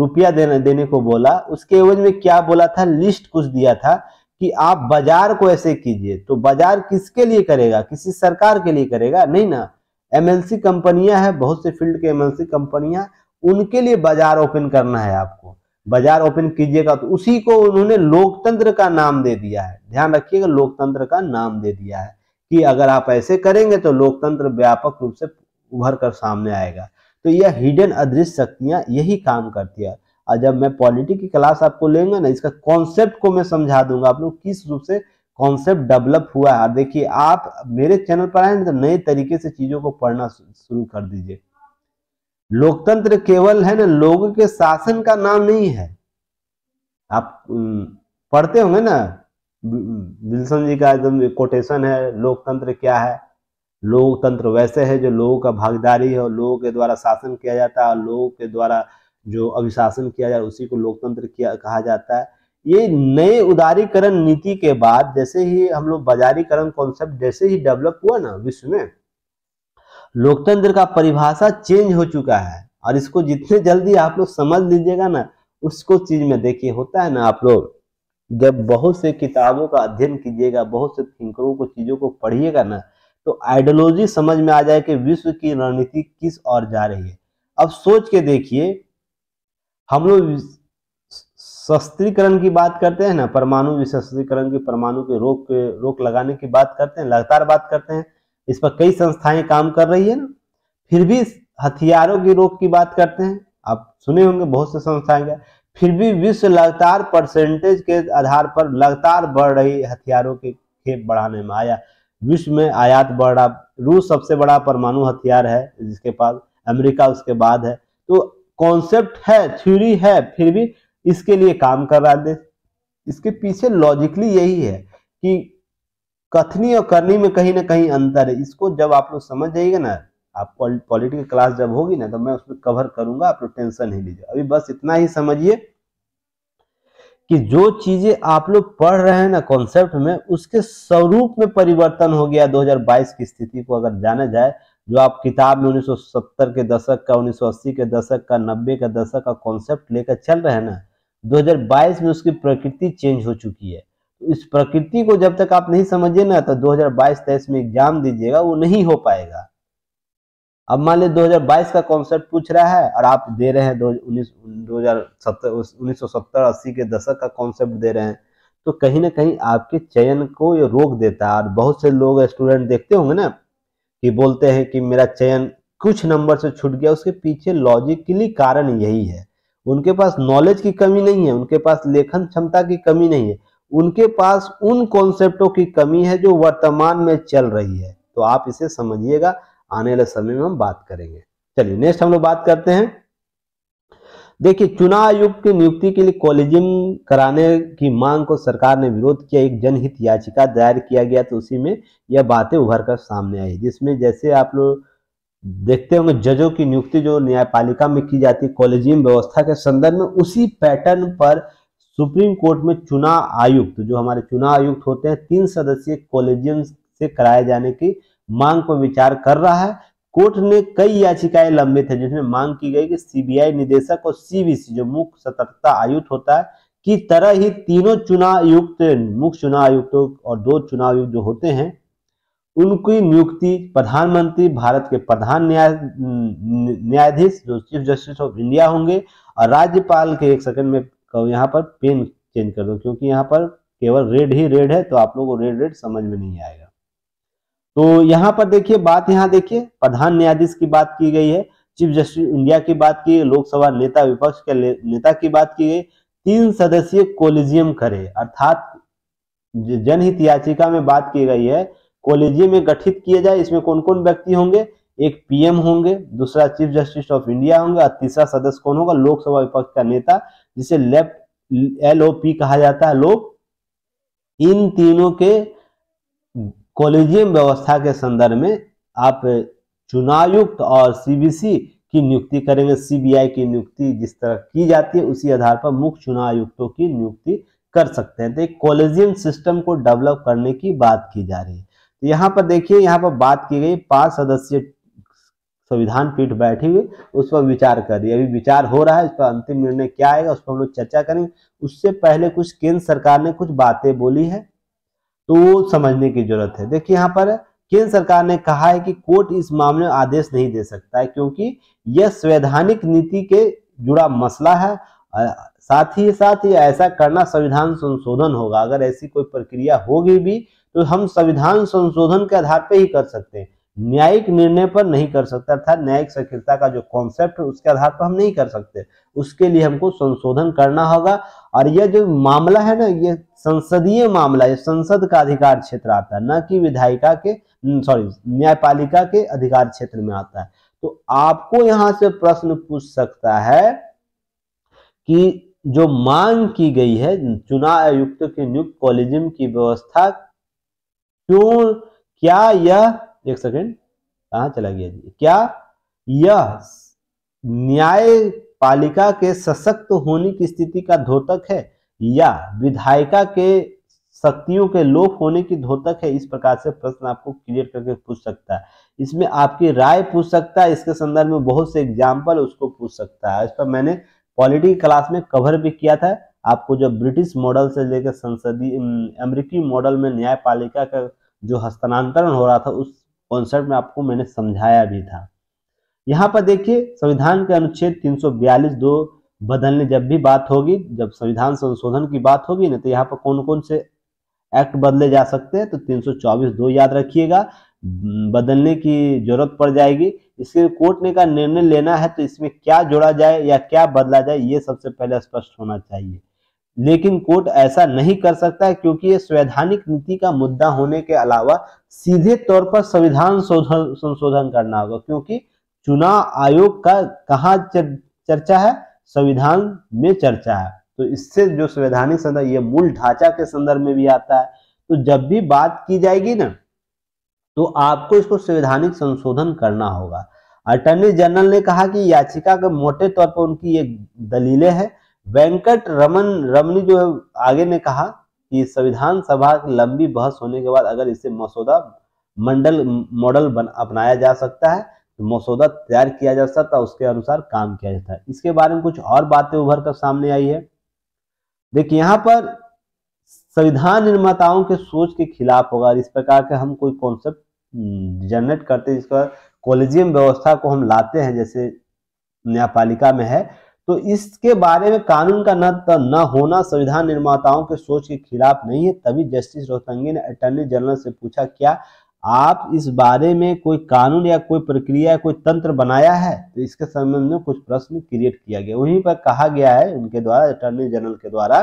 S1: रुपया देने देने को बोला उसके एवज में क्या बोला था लिस्ट कुछ दिया था कि आप बाजार को ऐसे कीजिए तो बाजार किसके लिए करेगा किसी सरकार के लिए करेगा नहीं ना एमएलसी कंपनियां है बहुत से फील्ड के एमएलसी कंपनियां उनके लिए बाजार ओपन करना है आपको बाजार ओपन कीजिएगा तो उसी को उन्होंने लोकतंत्र का नाम दे दिया है ध्यान रखिएगा लोकतंत्र का नाम दे दिया है कि अगर आप ऐसे करेंगे तो लोकतंत्र व्यापक रूप से उभर कर सामने आएगा तो यह हिडन अदृश्य शक्तियां यही काम करती है और जब मैं पॉलिटी की क्लास आपको लेंगे ना इसका कॉन्सेप्ट को मैं समझा दूंगा आप लोग किस रूप से कॉन्सेप्ट डेवलप हुआ है देखिए आप मेरे चैनल पर आए तो नए तरीके से चीजों को पढ़ना शुरू कर दीजिए लोकतंत्र केवल है ना लोगों के शासन का नाम नहीं है आप पढ़ते होंगे ना विल्सन जी का एकदम कोटेशन है लोकतंत्र क्या है लोकतंत्र वैसे है जो लोगों का भागीदारी है और लोगों के द्वारा शासन किया जाता है और लोगों के द्वारा जो अभिशासन किया जाए उसी को लोकतंत्र किया कहा जाता है ये नए उदारीकरण नीति के बाद जैसे ही हम लोग बाजारीकरण कॉन्सेप्ट जैसे ही डेवलप हुआ ना विश्व में लोकतंत्र का परिभाषा चेंज हो चुका है और इसको जितने जल्दी आप लोग समझ लीजिएगा ना उसको चीज में देखिए होता है ना आप लोग जब बहुत से किताबों का अध्ययन कीजिएगा बहुत से थिंकरों को चीज़ों को पढ़िएगा ना तो आइडियोलॉजी समझ में आ जाए कि विश्व की रणनीति किस और जा रही है अब सोच के देखिए हम लोग शस्त्रीकरण की बात करते हैं ना परमाणु विशस्त्रीकरण की परमाणु के रोक रोक लगाने की बात करते हैं लगातार बात करते हैं इस पर कई संस्थाएं काम कर रही है ना फिर भी हथियारों की रोक की बात करते हैं आप सुने होंगे बहुत से संस्थाएं फिर भी विश्व लगातार परसेंटेज के आधार पर लगातार बढ़ रही हथियारों की खेप बढ़ाने में आया विश्व में आयात बढ़ रहा रूस सबसे बड़ा परमाणु हथियार है जिसके पास अमेरिका उसके बाद है तो कॉन्सेप्ट है थ्योरी है फिर भी इसके लिए काम कर रहा देश इसके पीछे लॉजिकली यही है कि कथनी और करनी में कहीं ना कहीं अंतर है इसको जब आप लोग समझ जाइएगा ना आप पॉलिटी की क्लास जब होगी ना तो मैं उसमें कवर करूंगा आप लोग टेंशन नहीं लीजिए अभी बस इतना ही समझिए कि जो चीजें आप लोग पढ़ रहे हैं ना कॉन्सेप्ट में उसके स्वरूप में परिवर्तन हो गया 2022 की स्थिति को अगर जाना जाए जो आप किताब में 1970 के दशक का 1980 के दशक का 90 का दशक का कॉन्सेप्ट लेकर चल रहे हैं ना 2022 में उसकी प्रकृति चेंज हो चुकी है तो इस प्रकृति को जब तक आप नहीं समझिए ना तो दो हजार में एग्जाम दीजिएगा वो नहीं हो पाएगा अब मान ली दो का कॉन्सेप्ट पूछ रहा है और आप दे रहे हैं दो हजार उन्नीस सौ सत्तर अस्सी के दशक का कॉन्सेप्ट दे रहे हैं तो कहीं ना कहीं आपके चयन को ये रोक देता है और बहुत से लोग स्टूडेंट देखते होंगे ना कि बोलते हैं कि मेरा चयन कुछ नंबर से छूट गया उसके पीछे लॉजिकली कारण यही है उनके पास नॉलेज की कमी नहीं है उनके पास लेखन क्षमता की कमी नहीं है उनके पास उन कॉन्सेप्टों की कमी है जो वर्तमान में चल रही है तो आप इसे समझिएगा आने वाले समय में हम बात करेंगे चलिए नेक्स्ट हम लोग बात करते हैं देखिए चुनाव आयुक्त की नियुक्ति के लिए कॉलेजिंग कराने की मांग को सरकार ने विरोध किया एक जनहित याचिका दायर किया गया तो उसी में यह बातें उभर कर सामने आई जिसमें जैसे आप लोग देखते होंगे जजों की नियुक्ति जो न्यायपालिका में की जाती है कॉलेजियम व्यवस्था के संदर्भ में उसी पैटर्न पर सुप्रीम कोर्ट में चुनाव आयुक्त जो हमारे चुनाव आयुक्त होते हैं तीन सदस्यीय कॉलेजियम से कराए जाने की मांग पर विचार कर रहा है कोर्ट ने कई याचिकाएं लंबित है जिसमें मांग की गई कि सीबीआई निदेशक और सीबीसी जो मुख्य सतर्कता आयुक्त होता है की तरह ही तीनों चुनाव आयुक्त मुख्य चुनाव आयुक्त और दो चुनाव आयुक्त जो होते हैं उनकी नियुक्ति प्रधानमंत्री भारत के प्रधान न्याय न्यायाधीश जो चीफ जस्टिस ऑफ इंडिया होंगे और राज्यपाल के एक सेकंड में यहाँ पर पेन चेंज कर दो क्योंकि यहाँ पर केवल रेड ही रेड है तो आप लोगों को रेड रेड समझ में नहीं आएगा तो यहाँ पर देखिए बात यहाँ देखिए प्रधान न्यायाधीश की बात की गई है चीफ जस्टिस इंडिया की बात की लोकसभा नेता विपक्ष के नेता की बात की गई तीन सदस्यीय कोलिजियम करे अर्थात जनहित याचिका में बात की गई है कोलिजियम में गठित किया जाए इसमें कौन कौन व्यक्ति होंगे एक पीएम होंगे दूसरा चीफ जस्टिस ऑफ इंडिया होंगे और तीसरा सदस्य कौन होगा लोकसभा विपक्ष का नेता जिसे लेफ्ट एलओपी कहा जाता है लोग इन तीनों के कॉलेजियम व्यवस्था के संदर्भ में आप चुनायुक्त और सीबीसी की नियुक्ति करेंगे सीबीआई की नियुक्ति जिस तरह की जाती है उसी आधार पर मुख्य चुनाव आयुक्तों की नियुक्ति कर सकते हैं तो एक कॉलेजियम सिस्टम को डेवलप करने की बात की जा रही है तो यहाँ पर देखिए यहाँ पर बात की गई पांच सदस्य संविधान पीठ बैठी हुई उस पर विचार कर रही है अभी विचार हो रहा है इस पर अंतिम निर्णय क्या आएगा उस पर हम लोग चर्चा करेंगे उससे पहले कुछ केंद्र सरकार ने कुछ बातें बोली है तो समझने की जरूरत है देखिए यहाँ पर केंद्र सरकार ने कहा है कि कोर्ट इस मामले में आदेश नहीं दे सकता है क्योंकि यह संवैधानिक नीति के जुड़ा मसला है साथ ही साथ ही ऐसा करना संविधान संशोधन होगा अगर ऐसी कोई प्रक्रिया होगी भी तो हम संविधान संशोधन के आधार पर ही कर सकते हैं न्यायिक निर्णय पर नहीं कर सकता अर्थात न्यायिक सक्रियता का जो कॉन्सेप्ट है उसके आधार पर हम नहीं कर सकते उसके लिए हमको संशोधन करना होगा और यह जो मामला है ना ये संसदीय मामला ये संसद का अधिकार क्षेत्र आता है न कि विधायिका के सॉरी न्यायपालिका के अधिकार क्षेत्र में आता है तो आपको यहां से प्रश्न पूछ सकता है कि जो मांग की गई है चुनाव आयुक्त के नियुक्त कॉलेजियम की व्यवस्था क्यों क्या यह एक सेकेंड कहा चला गया जी क्या यह न्यायपालिका के सशक्त होने की स्थिति का धोतक है या विधायिका के शक्तियों के लोप होने की धोतक है इस प्रकार से प्रश्न आपको क्लियर करके पूछ सकता है इसमें आपकी राय पूछ सकता है इसके संदर्भ में बहुत से एग्जाम्पल उसको पूछ सकता है इस पर मैंने पॉलिटी क्लास में कवर भी किया था आपको जो ब्रिटिश मॉडल से लेकर संसदीय अमेरिकी मॉडल में न्यायपालिका का जो हस्तांतरण हो रहा था उस कॉन्सेप्ट में आपको मैंने समझाया भी था यहाँ पर देखिए संविधान के अनुच्छेद 342 दो बदलने जब भी बात होगी जब संविधान संशोधन की बात होगी ना तो यहाँ पर कौन कौन से एक्ट बदले जा सकते हैं तो 324 दो याद रखिएगा बदलने की जरूरत पड़ जाएगी इसके कोर्ट ने का निर्णय लेना है तो इसमें क्या जोड़ा जाए या क्या बदला जाए ये सबसे पहले स्पष्ट होना चाहिए लेकिन कोर्ट ऐसा नहीं कर सकता है क्योंकि ये संवैधानिक नीति का मुद्दा होने के अलावा सीधे तौर पर संविधान संशोधन करना होगा क्योंकि चुनाव आयोग का कहा चर, चर्चा है संविधान में चर्चा है तो इससे जो संवैधानिक संदर्भ ये मूल ढांचा के संदर्भ में भी आता है तो जब भी बात की जाएगी ना तो आपको इसको संवैधानिक संशोधन करना होगा अटॉर्नी जनरल ने कहा कि याचिका के मोटे तौर पर उनकी ये दलीलें हैं वेंकट रमन रमनी जो है आगे ने कहा कि संविधान सभा लंबी बहस होने के बाद अगर इसे मसौदा मंडल मॉडल अपनाया जा सकता है तो मसौदा तैयार किया जा सकता है उसके अनुसार काम किया जाता है इसके बारे में कुछ और बातें उभर कर सामने आई है देखिए यहाँ पर संविधान निर्माताओं के सोच के खिलाफ होगा इस प्रकार के हम कोई कॉन्सेप्ट हम्म, जनरेट करते हैं जिसका कॉलेजियम व्यवस्था को हम लाते हैं जैसे न्यायपालिका में है तो इसके बारे में कानून का न न होना संविधान निर्माताओं के सोच के खिलाफ नहीं है तभी जस्टिस रोहतंगी ने अटॉर्नी जनरल से पूछा क्या आप इस बारे में कोई कानून या कोई प्रक्रिया कोई तंत्र बनाया है तो इसके संबंध में कुछ प्रश्न क्रिएट किया गया वहीं पर कहा गया है उनके द्वारा अटॉर्नी जनरल के द्वारा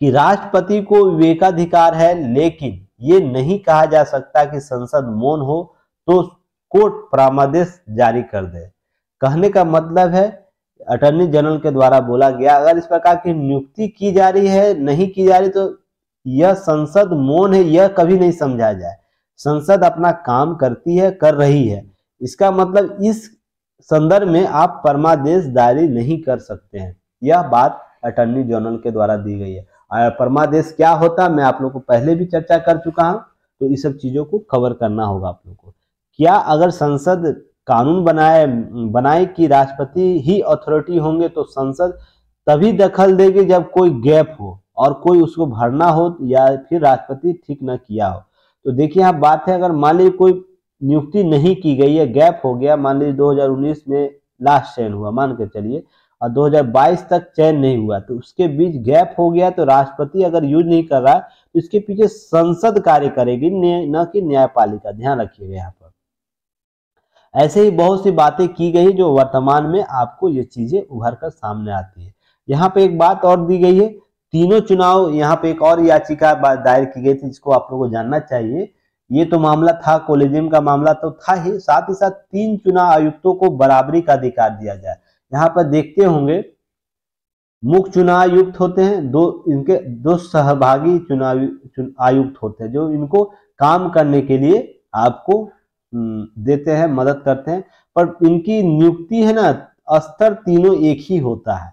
S1: कि राष्ट्रपति को विवेकाधिकार है लेकिन ये नहीं कहा जा सकता कि संसद मौन हो तो कोर्ट परामादेश जारी कर दे कहने का मतलब है अटर्नी जनरल के द्वारा बोला गया अगर इस प्रकार की नियुक्ति की जा रही है नहीं की जा रही तो यह संसद मौन है यह कभी नहीं समझा जाए संसद अपना काम करती है कर रही है इसका मतलब इस संदर्भ में आप परमादेश दायरी नहीं कर सकते हैं यह बात अटर्नी जनरल के द्वारा दी गई है और परमादेश क्या होता मैं आप लोग को पहले भी चर्चा कर चुका हूं तो इस सब चीजों को कवर करना होगा आप लोग को क्या अगर संसद कानून बनाए बनाए कि राष्ट्रपति ही अथॉरिटी होंगे तो संसद तभी दखल देगी जब कोई गैप हो और कोई उसको भरना हो या फिर राष्ट्रपति ठीक ना किया हो तो देखिए यहाँ बात है अगर मान लीजिए कोई नियुक्ति नहीं की गई है गैप हो गया मान लीजिए 2019 में लास्ट चयन हुआ मान के चलिए और 2022 तक चयन नहीं हुआ तो उसके बीच गैप हो गया तो राष्ट्रपति अगर यूज नहीं कर रहा है तो इसके पीछे संसद कार्य करेगी न कि न्यायपालिका ध्यान रखिएगा यहाँ ऐसे ही बहुत सी बातें की गई जो वर्तमान में आपको ये चीजें उभर कर सामने आती है यहाँ पे एक बात और दी गई है तीनों चुनाव यहाँ पे एक और याचिका दायर की गई थी जिसको आप लोगों को जानना चाहिए ये तो मामला था कोलेजियम का मामला तो था ही साथ ही साथ तीन चुनाव आयुक्तों को बराबरी का अधिकार दिया जाए यहाँ पर देखते होंगे मुख्य चुनाव आयुक्त होते हैं दो इनके दो सहभागी चुनाव चुन, आयुक्त होते हैं जो इनको काम करने के लिए आपको हम्म, देते हैं मदद करते हैं पर इनकी नियुक्ति है ना स्तर तीनों एक ही होता है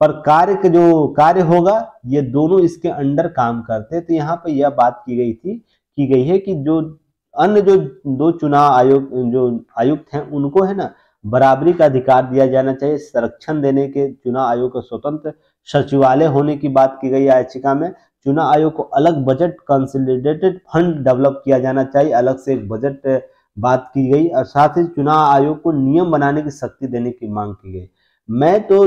S1: पर कार्य का जो कार्य होगा ये दोनों इसके अंडर काम करते हैं तो यहाँ पर यह बात की गई थी की गई है कि जो अन्य जो दो चुनाव आयोग जो आयुक्त हैं उनको है ना बराबरी का अधिकार दिया जाना चाहिए संरक्षण देने के चुनाव आयोग का स्वतंत्र सचिवालय होने की बात की गई याचिका में चुनाव आयोग को अलग बजट कंसिलिडेटेड फंड डेवलप किया जाना चाहिए अलग से एक बजट बात की गई और साथ ही चुनाव आयोग को नियम बनाने की शक्ति देने की मांग की गई मैं तो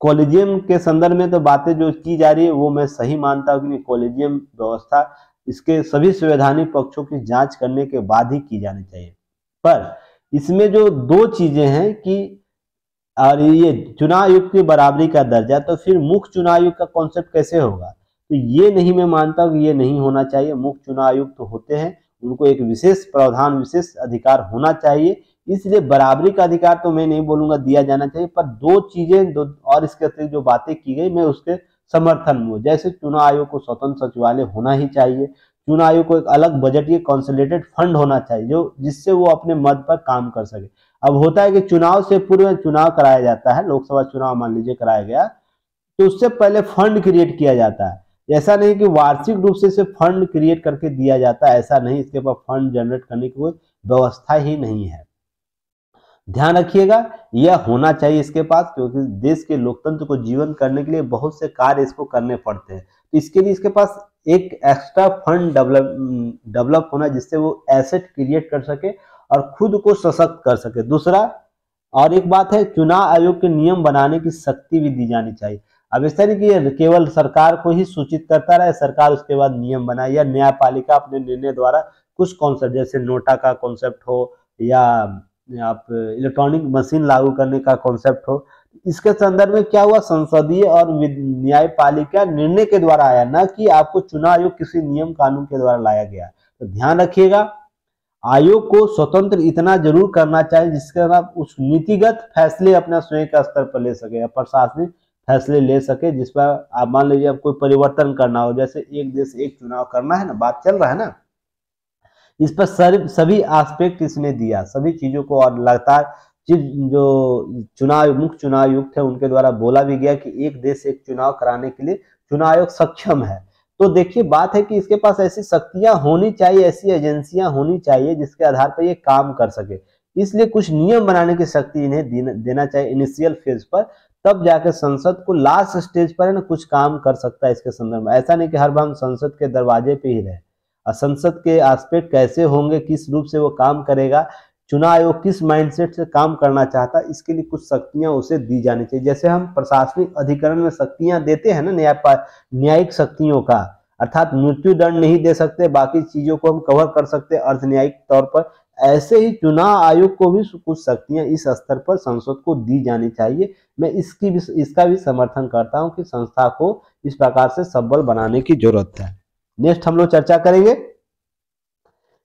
S1: कॉलेजियम के संदर्भ में तो बातें जो की जा रही है वो मैं सही मानता हूँ कि कॉलेजियम व्यवस्था इसके सभी संवैधानिक पक्षों की जांच करने के बाद ही की जानी चाहिए पर इसमें जो दो चीजें हैं कि और ये चुनाव आयोग की बराबरी का दर्जा तो फिर मुख्य चुनाव आयोग का कॉन्सेप्ट कैसे होगा तो ये नहीं मैं मानता हूँ कि ये नहीं होना चाहिए मुख्य चुनाव आयुक्त तो होते हैं उनको एक विशेष प्रावधान विशेष अधिकार होना चाहिए इसलिए बराबरी का अधिकार तो मैं नहीं बोलूंगा दिया जाना चाहिए पर दो चीजें दो और इसके अतिरिक्त जो बातें की गई मैं उसके समर्थन में जैसे चुनाव आयोग को स्वतंत्र सचिवालय होना ही चाहिए चुनाव आयोग को एक अलग बजटीय कॉन्सलेटेड फंड होना चाहिए जो जिससे वो अपने मत पर काम कर सके अब होता है कि चुनाव से पूर्व चुनाव कराया जाता है लोकसभा चुनाव मान लीजिए कराया गया तो उससे पहले फंड क्रिएट किया जाता है ऐसा नहीं कि वार्षिक रूप से इसे फंड क्रिएट करके दिया जाता है ऐसा नहीं इसके पास फंड जनरेट करने की कोई व्यवस्था ही नहीं है ध्यान रखिएगा यह होना चाहिए इसके पास क्योंकि देश के लोकतंत्र को जीवन करने के लिए बहुत से कार्य इसको करने पड़ते हैं तो इसके लिए इसके पास एक एक्स्ट्रा फंड डेवलप डेवलप होना जिससे वो एसेट क्रिएट कर सके और खुद को सशक्त कर सके दूसरा और एक बात है चुनाव आयोग के नियम बनाने की शक्ति भी दी जानी चाहिए अब इस तरह की केवल सरकार को ही सूचित करता रहे सरकार उसके बाद नियम बनाए या न्यायपालिका अपने निर्णय द्वारा कुछ कॉन्सेप्ट जैसे नोटा का कॉन्सेप्ट हो या आप इलेक्ट्रॉनिक मशीन लागू करने का कॉन्सेप्ट हो इसके संदर्भ में क्या हुआ संसदीय और न्यायपालिका निर्णय के द्वारा आया ना कि आपको चुनाव आयोग किसी नियम कानून के द्वारा लाया गया तो ध्यान रखिएगा आयोग को स्वतंत्र इतना जरूर करना चाहिए जिसके आप उस नीतिगत फैसले अपना स्वयं के स्तर पर ले सके प्रशासनिक फैसले ले सके जिस पर आप मान लीजिए आप कोई परिवर्तन करना हो जैसे एक देश एक चुनाव करना है ना बात चल रहा है ना इस पर सर, सभी आस्पेक्ट इसने दिया सभी चीजों को और लगातार जो चुनाव मुख्य चुनाव आयुक्त है उनके द्वारा बोला भी गया कि एक देश एक चुनाव कराने के लिए चुनाव आयोग सक्षम है तो देखिए बात है कि इसके पास ऐसी शक्तियां होनी चाहिए ऐसी एजेंसियां होनी चाहिए जिसके आधार पर ये काम कर सके इसलिए कुछ नियम बनाने की शक्ति इन्हें देना चाहिए इनिशियल फेज पर तब जाके संसद को लास्ट स्टेज पर है ना कुछ काम कर सकता है इसके संदर्भ में ऐसा नहीं कि हर बार हम संसद के दरवाजे पे ही रहे और संसद के आस्पेक्ट कैसे होंगे किस रूप से वो काम करेगा चुनाव आयोग किस माइंडसेट से काम करना चाहता है इसके लिए कुछ शक्तियां उसे दी जानी चाहिए जैसे हम प्रशासनिक अधिकरण में शक्तियां देते हैं ना न्याय न्यायिक शक्तियों का अर्थात मृत्यु दंड नहीं दे सकते बाकी चीजों को हम कवर कर सकते न्यायिक तौर पर ऐसे ही चुनाव आयोग को भी कुछ शक्तियां इस स्तर पर संसद को दी जानी चाहिए मैं इसकी भी इसका भी समर्थन करता हूं कि संस्था को इस प्रकार से सबल बनाने की जरूरत है नेक्स्ट हम लोग चर्चा करेंगे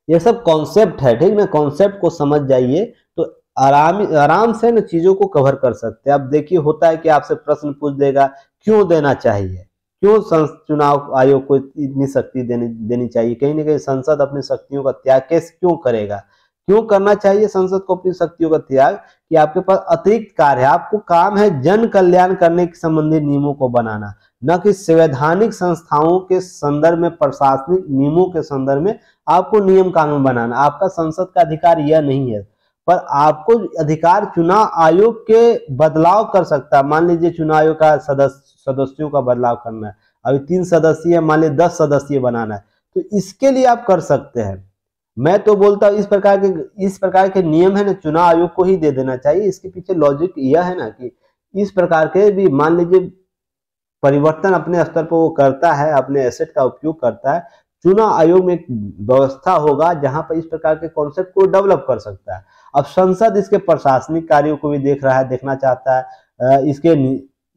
S1: ये सब कॉन्सेप्ट है ठीक ना कॉन्सेप्ट को समझ जाइए तो आराम आराम से ना चीजों को कवर कर सकते हैं अब देखिए होता है कि आपसे प्रश्न पूछ देगा क्यों देना चाहिए क्यों चुनाव आयोग को इतनी शक्ति देनी देनी चाहिए कहीं ना कहीं संसद अपनी शक्तियों का त्याग कैसे क्यों करेगा क्यों करना चाहिए संसद को अपनी शक्तियों का त्याग कि आपके पास अतिरिक्त कार्य है आपको काम है जन कल्याण करने के संबंधी नियमों को बनाना न कि संवैधानिक संस्थाओं के संदर्भ में प्रशासनिक नियमों के संदर्भ में आपको नियम कानून बनाना आपका संसद का अधिकार यह नहीं है पर आपको अधिकार चुनाव आयोग के बदलाव कर सकता है मान लीजिए चुनाव आयोग का सदस्य सदस्यों का बदलाव करना है अभी तीन सदस्यीय मान लीजिए दस सदस्यीय बनाना है तो इसके लिए आप कर सकते हैं मैं तो बोलता हूँ इस प्रकार के इस प्रकार के नियम है ना चुनाव आयोग को ही दे देना चाहिए इसके पीछे लॉजिक यह है ना कि इस प्रकार के भी मान लीजिए परिवर्तन अपने स्तर पर वो करता है अपने एसेट का उपयोग करता है चुनाव आयोग में एक व्यवस्था होगा जहां पर इस प्रकार के कॉन्सेप्ट को डेवलप कर सकता है अब संसद इसके प्रशासनिक कार्यों को भी देख रहा है देखना चाहता है इसके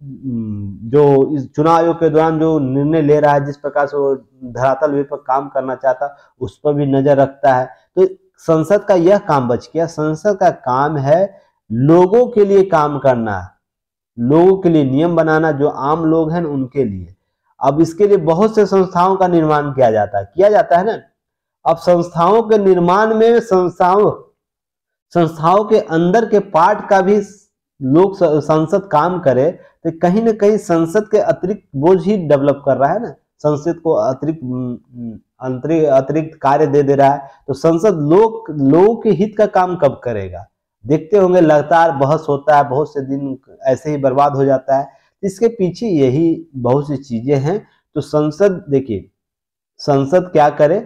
S1: जो इस चुनाव आयोग के दौरान जो निर्णय ले रहा है जिस प्रकार से वो धरातल वे पर काम करना चाहता उस पर भी नजर रखता है तो संसद का यह काम बच गया संसद का काम है लोगों के लिए काम करना लोगों के लिए नियम बनाना जो आम लोग हैं उनके लिए अब इसके लिए बहुत से संस्थाओं का निर्माण किया जाता है किया जाता है ना अब संस्थाओं के निर्माण में संस्थाओं संस्थाओं के अंदर के पार्ट का भी लोग संसद काम करे तो कहीं ना कहीं संसद के अतिरिक्त बोझ ही डेवलप कर रहा है ना संसद को अतिरिक्त अतिरिक्त कार्य दे दे रहा है तो संसद लोग लोगों के हित का काम कब करेगा देखते होंगे लगातार बहस होता है बहुत से दिन ऐसे ही बर्बाद हो जाता है इसके पीछे यही बहुत सी चीजें हैं तो संसद देखिए संसद क्या करे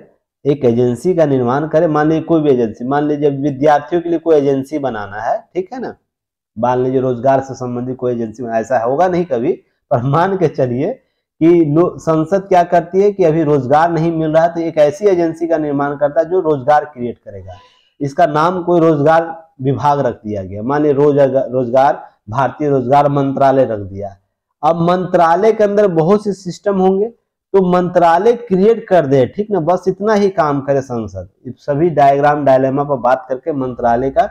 S1: एक एजेंसी का निर्माण करे मान लीजिए कोई भी एजेंसी मान लीजिए विद्यार्थियों के लिए कोई एजेंसी बनाना है ठीक है ना मान लीजिए रोजगार से संबंधित कोई एजेंसी में ऐसा होगा नहीं कभी पर मान के चलिए कि संसद क्या करती है कि अभी रोजगार नहीं मिल रहा तो एक ऐसी एजेंसी का निर्माण करता है जो रोजगार क्रिएट करेगा इसका नाम कोई रोजगार विभाग रख दिया गया माने रोज रोजगार भारतीय रोजगार मंत्रालय रख दिया अब मंत्रालय के अंदर बहुत से सिस्टम होंगे तो मंत्रालय क्रिएट कर दे ठीक ना बस इतना ही काम करे संसद सभी डायग्राम डायलेमा पर बात करके मंत्रालय का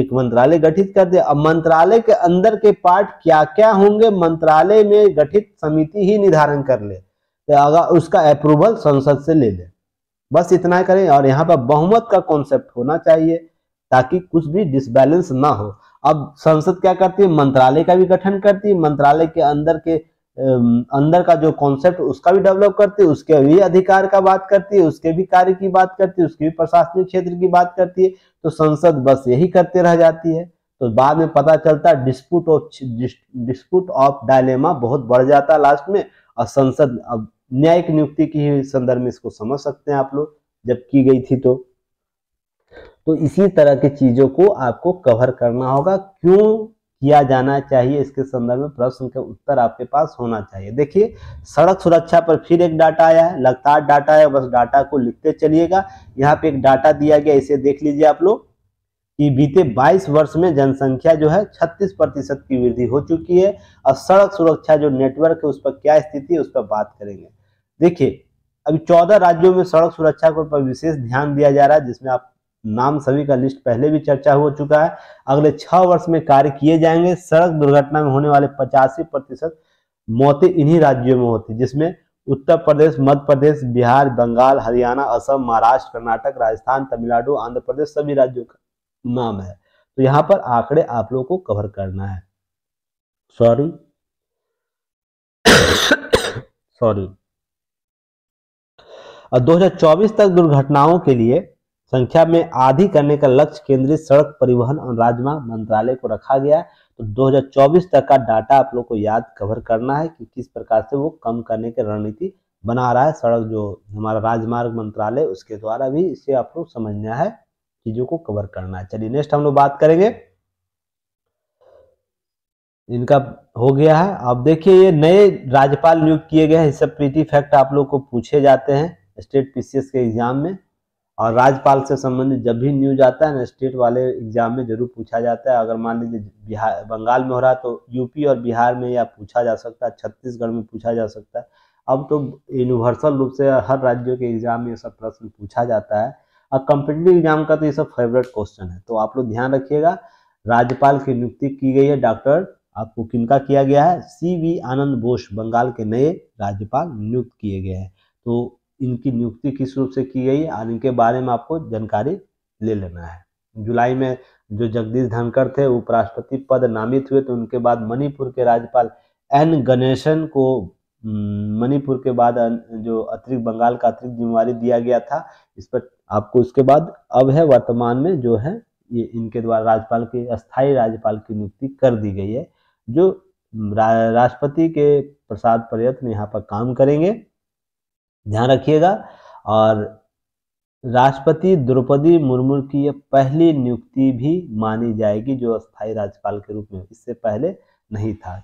S1: एक मंत्रालय गठित कर दिया अब मंत्रालय के अंदर के पार्ट क्या क्या होंगे मंत्रालय में गठित समिति ही निर्धारण कर ले तो अगर उसका अप्रूवल संसद से ले ले बस इतना करें और यहाँ पर बहुमत का कॉन्सेप्ट होना चाहिए ताकि कुछ भी डिसबैलेंस ना हो अब संसद क्या करती है मंत्रालय का भी गठन करती है मंत्रालय के अंदर के अंदर का जो कॉन्सेप्ट उसका भी डेवलप करती है उसके भी अधिकार का बात करती है उसके भी कार्य की बात करती है उसके भी प्रशासनिक क्षेत्र की बात करती है तो संसद बस यही करते रह जाती है तो बाद में पता चलता है dispute of dispute of dilemma बहुत बढ़ जाता है लास्ट में और संसद अब न्यायिक नियुक्ति की संदर्भ में इसको समझ सकते हैं आप लोग जब की गई थी तो तो इसी तरह की चीजों को आपको कवर करना होगा क्यों किया जाना चाहिए इसके संदर्भ में प्रश्न का उत्तर आपके पास होना चाहिए देखिए सड़क सुरक्षा पर फिर एक डाटा आया है लगातार डाटा है बस डाटा को लिखते चलिएगा यहाँ पे एक डाटा दिया गया इसे देख लीजिए आप लोग कि बीते 22 वर्ष में जनसंख्या जो है 36 प्रतिशत की वृद्धि हो चुकी है और सड़क सुरक्षा जो नेटवर्क है उस पर क्या स्थिति है उस पर बात करेंगे देखिए अभी 14 राज्यों में सड़क सुरक्षा पर विशेष ध्यान दिया जा रहा है जिसमें आप नाम सभी का लिस्ट पहले भी चर्चा हो चुका है अगले छह वर्ष में कार्य किए जाएंगे सड़क दुर्घटना में होने वाले पचासी प्रतिशत मौतें इन्हीं राज्यों में होती जिसमें उत्तर प्रदेश मध्य प्रदेश बिहार बंगाल हरियाणा असम महाराष्ट्र कर्नाटक राजस्थान तमिलनाडु आंध्र प्रदेश सभी राज्यों का नाम है तो यहाँ पर आंकड़े आप लोगों को कवर करना है सॉरी सॉरी और 2024 तक दुर्घटनाओं के लिए संख्या में आधी करने का लक्ष्य केंद्रीय सड़क परिवहन और राजमार्ग मंत्रालय को रखा गया है तो 2024 तक का डाटा आप लोग को याद कवर करना है कि किस प्रकार से वो कम करने की रणनीति बना रहा है सड़क जो हमारा राजमार्ग मंत्रालय उसके द्वारा भी इसे आप लोग समझना है चीजों को कवर करना है चलिए नेक्स्ट हम लोग बात करेंगे इनका हो गया है अब देखिए ये नए राज्यपाल नियुक्त किए गए हैं सब प्रीति फैक्ट आप लोग को पूछे जाते हैं स्टेट पीसीएस के एग्जाम में और राज्यपाल से संबंधित जब भी न्यूज आता है ना स्टेट वाले एग्जाम में जरूर पूछा जाता है अगर मान लीजिए बिहार बंगाल में हो रहा है तो यूपी और बिहार में या पूछा जा सकता है छत्तीसगढ़ में पूछा जा सकता है अब तो यूनिवर्सल रूप से हर राज्यों के एग्जाम में ये सब प्रश्न पूछा जाता है और कम्पिटेटिव एग्जाम का तो ये सब फेवरेट क्वेश्चन है तो आप लोग ध्यान रखिएगा राज्यपाल की नियुक्ति की गई है डॉक्टर आपको किनका किया गया है सी वी आनंद बोस बंगाल के नए राज्यपाल नियुक्त किए गए हैं तो इनकी नियुक्ति किस रूप से की गई और इनके बारे में आपको जानकारी ले लेना है जुलाई में जो जगदीश धनखड़ थे उपराष्ट्रपति पद नामित हुए तो उनके बाद मणिपुर के राज्यपाल एन गणेशन को मणिपुर के बाद जो अतिरिक्त बंगाल का अतिरिक्त जिम्मेवारी दिया गया था इस पर आपको उसके बाद अब है वर्तमान में जो है ये इनके द्वारा राज्यपाल की अस्थायी राज्यपाल की नियुक्ति कर दी गई है जो राष्ट्रपति के प्रसाद प्रयत्न यहाँ पर काम करेंगे ध्यान रखिएगा और राष्ट्रपति द्रौपदी मुर्मू की यह पहली नियुक्ति भी मानी जाएगी जो अस्थायी राज्यपाल के रूप में इससे पहले नहीं था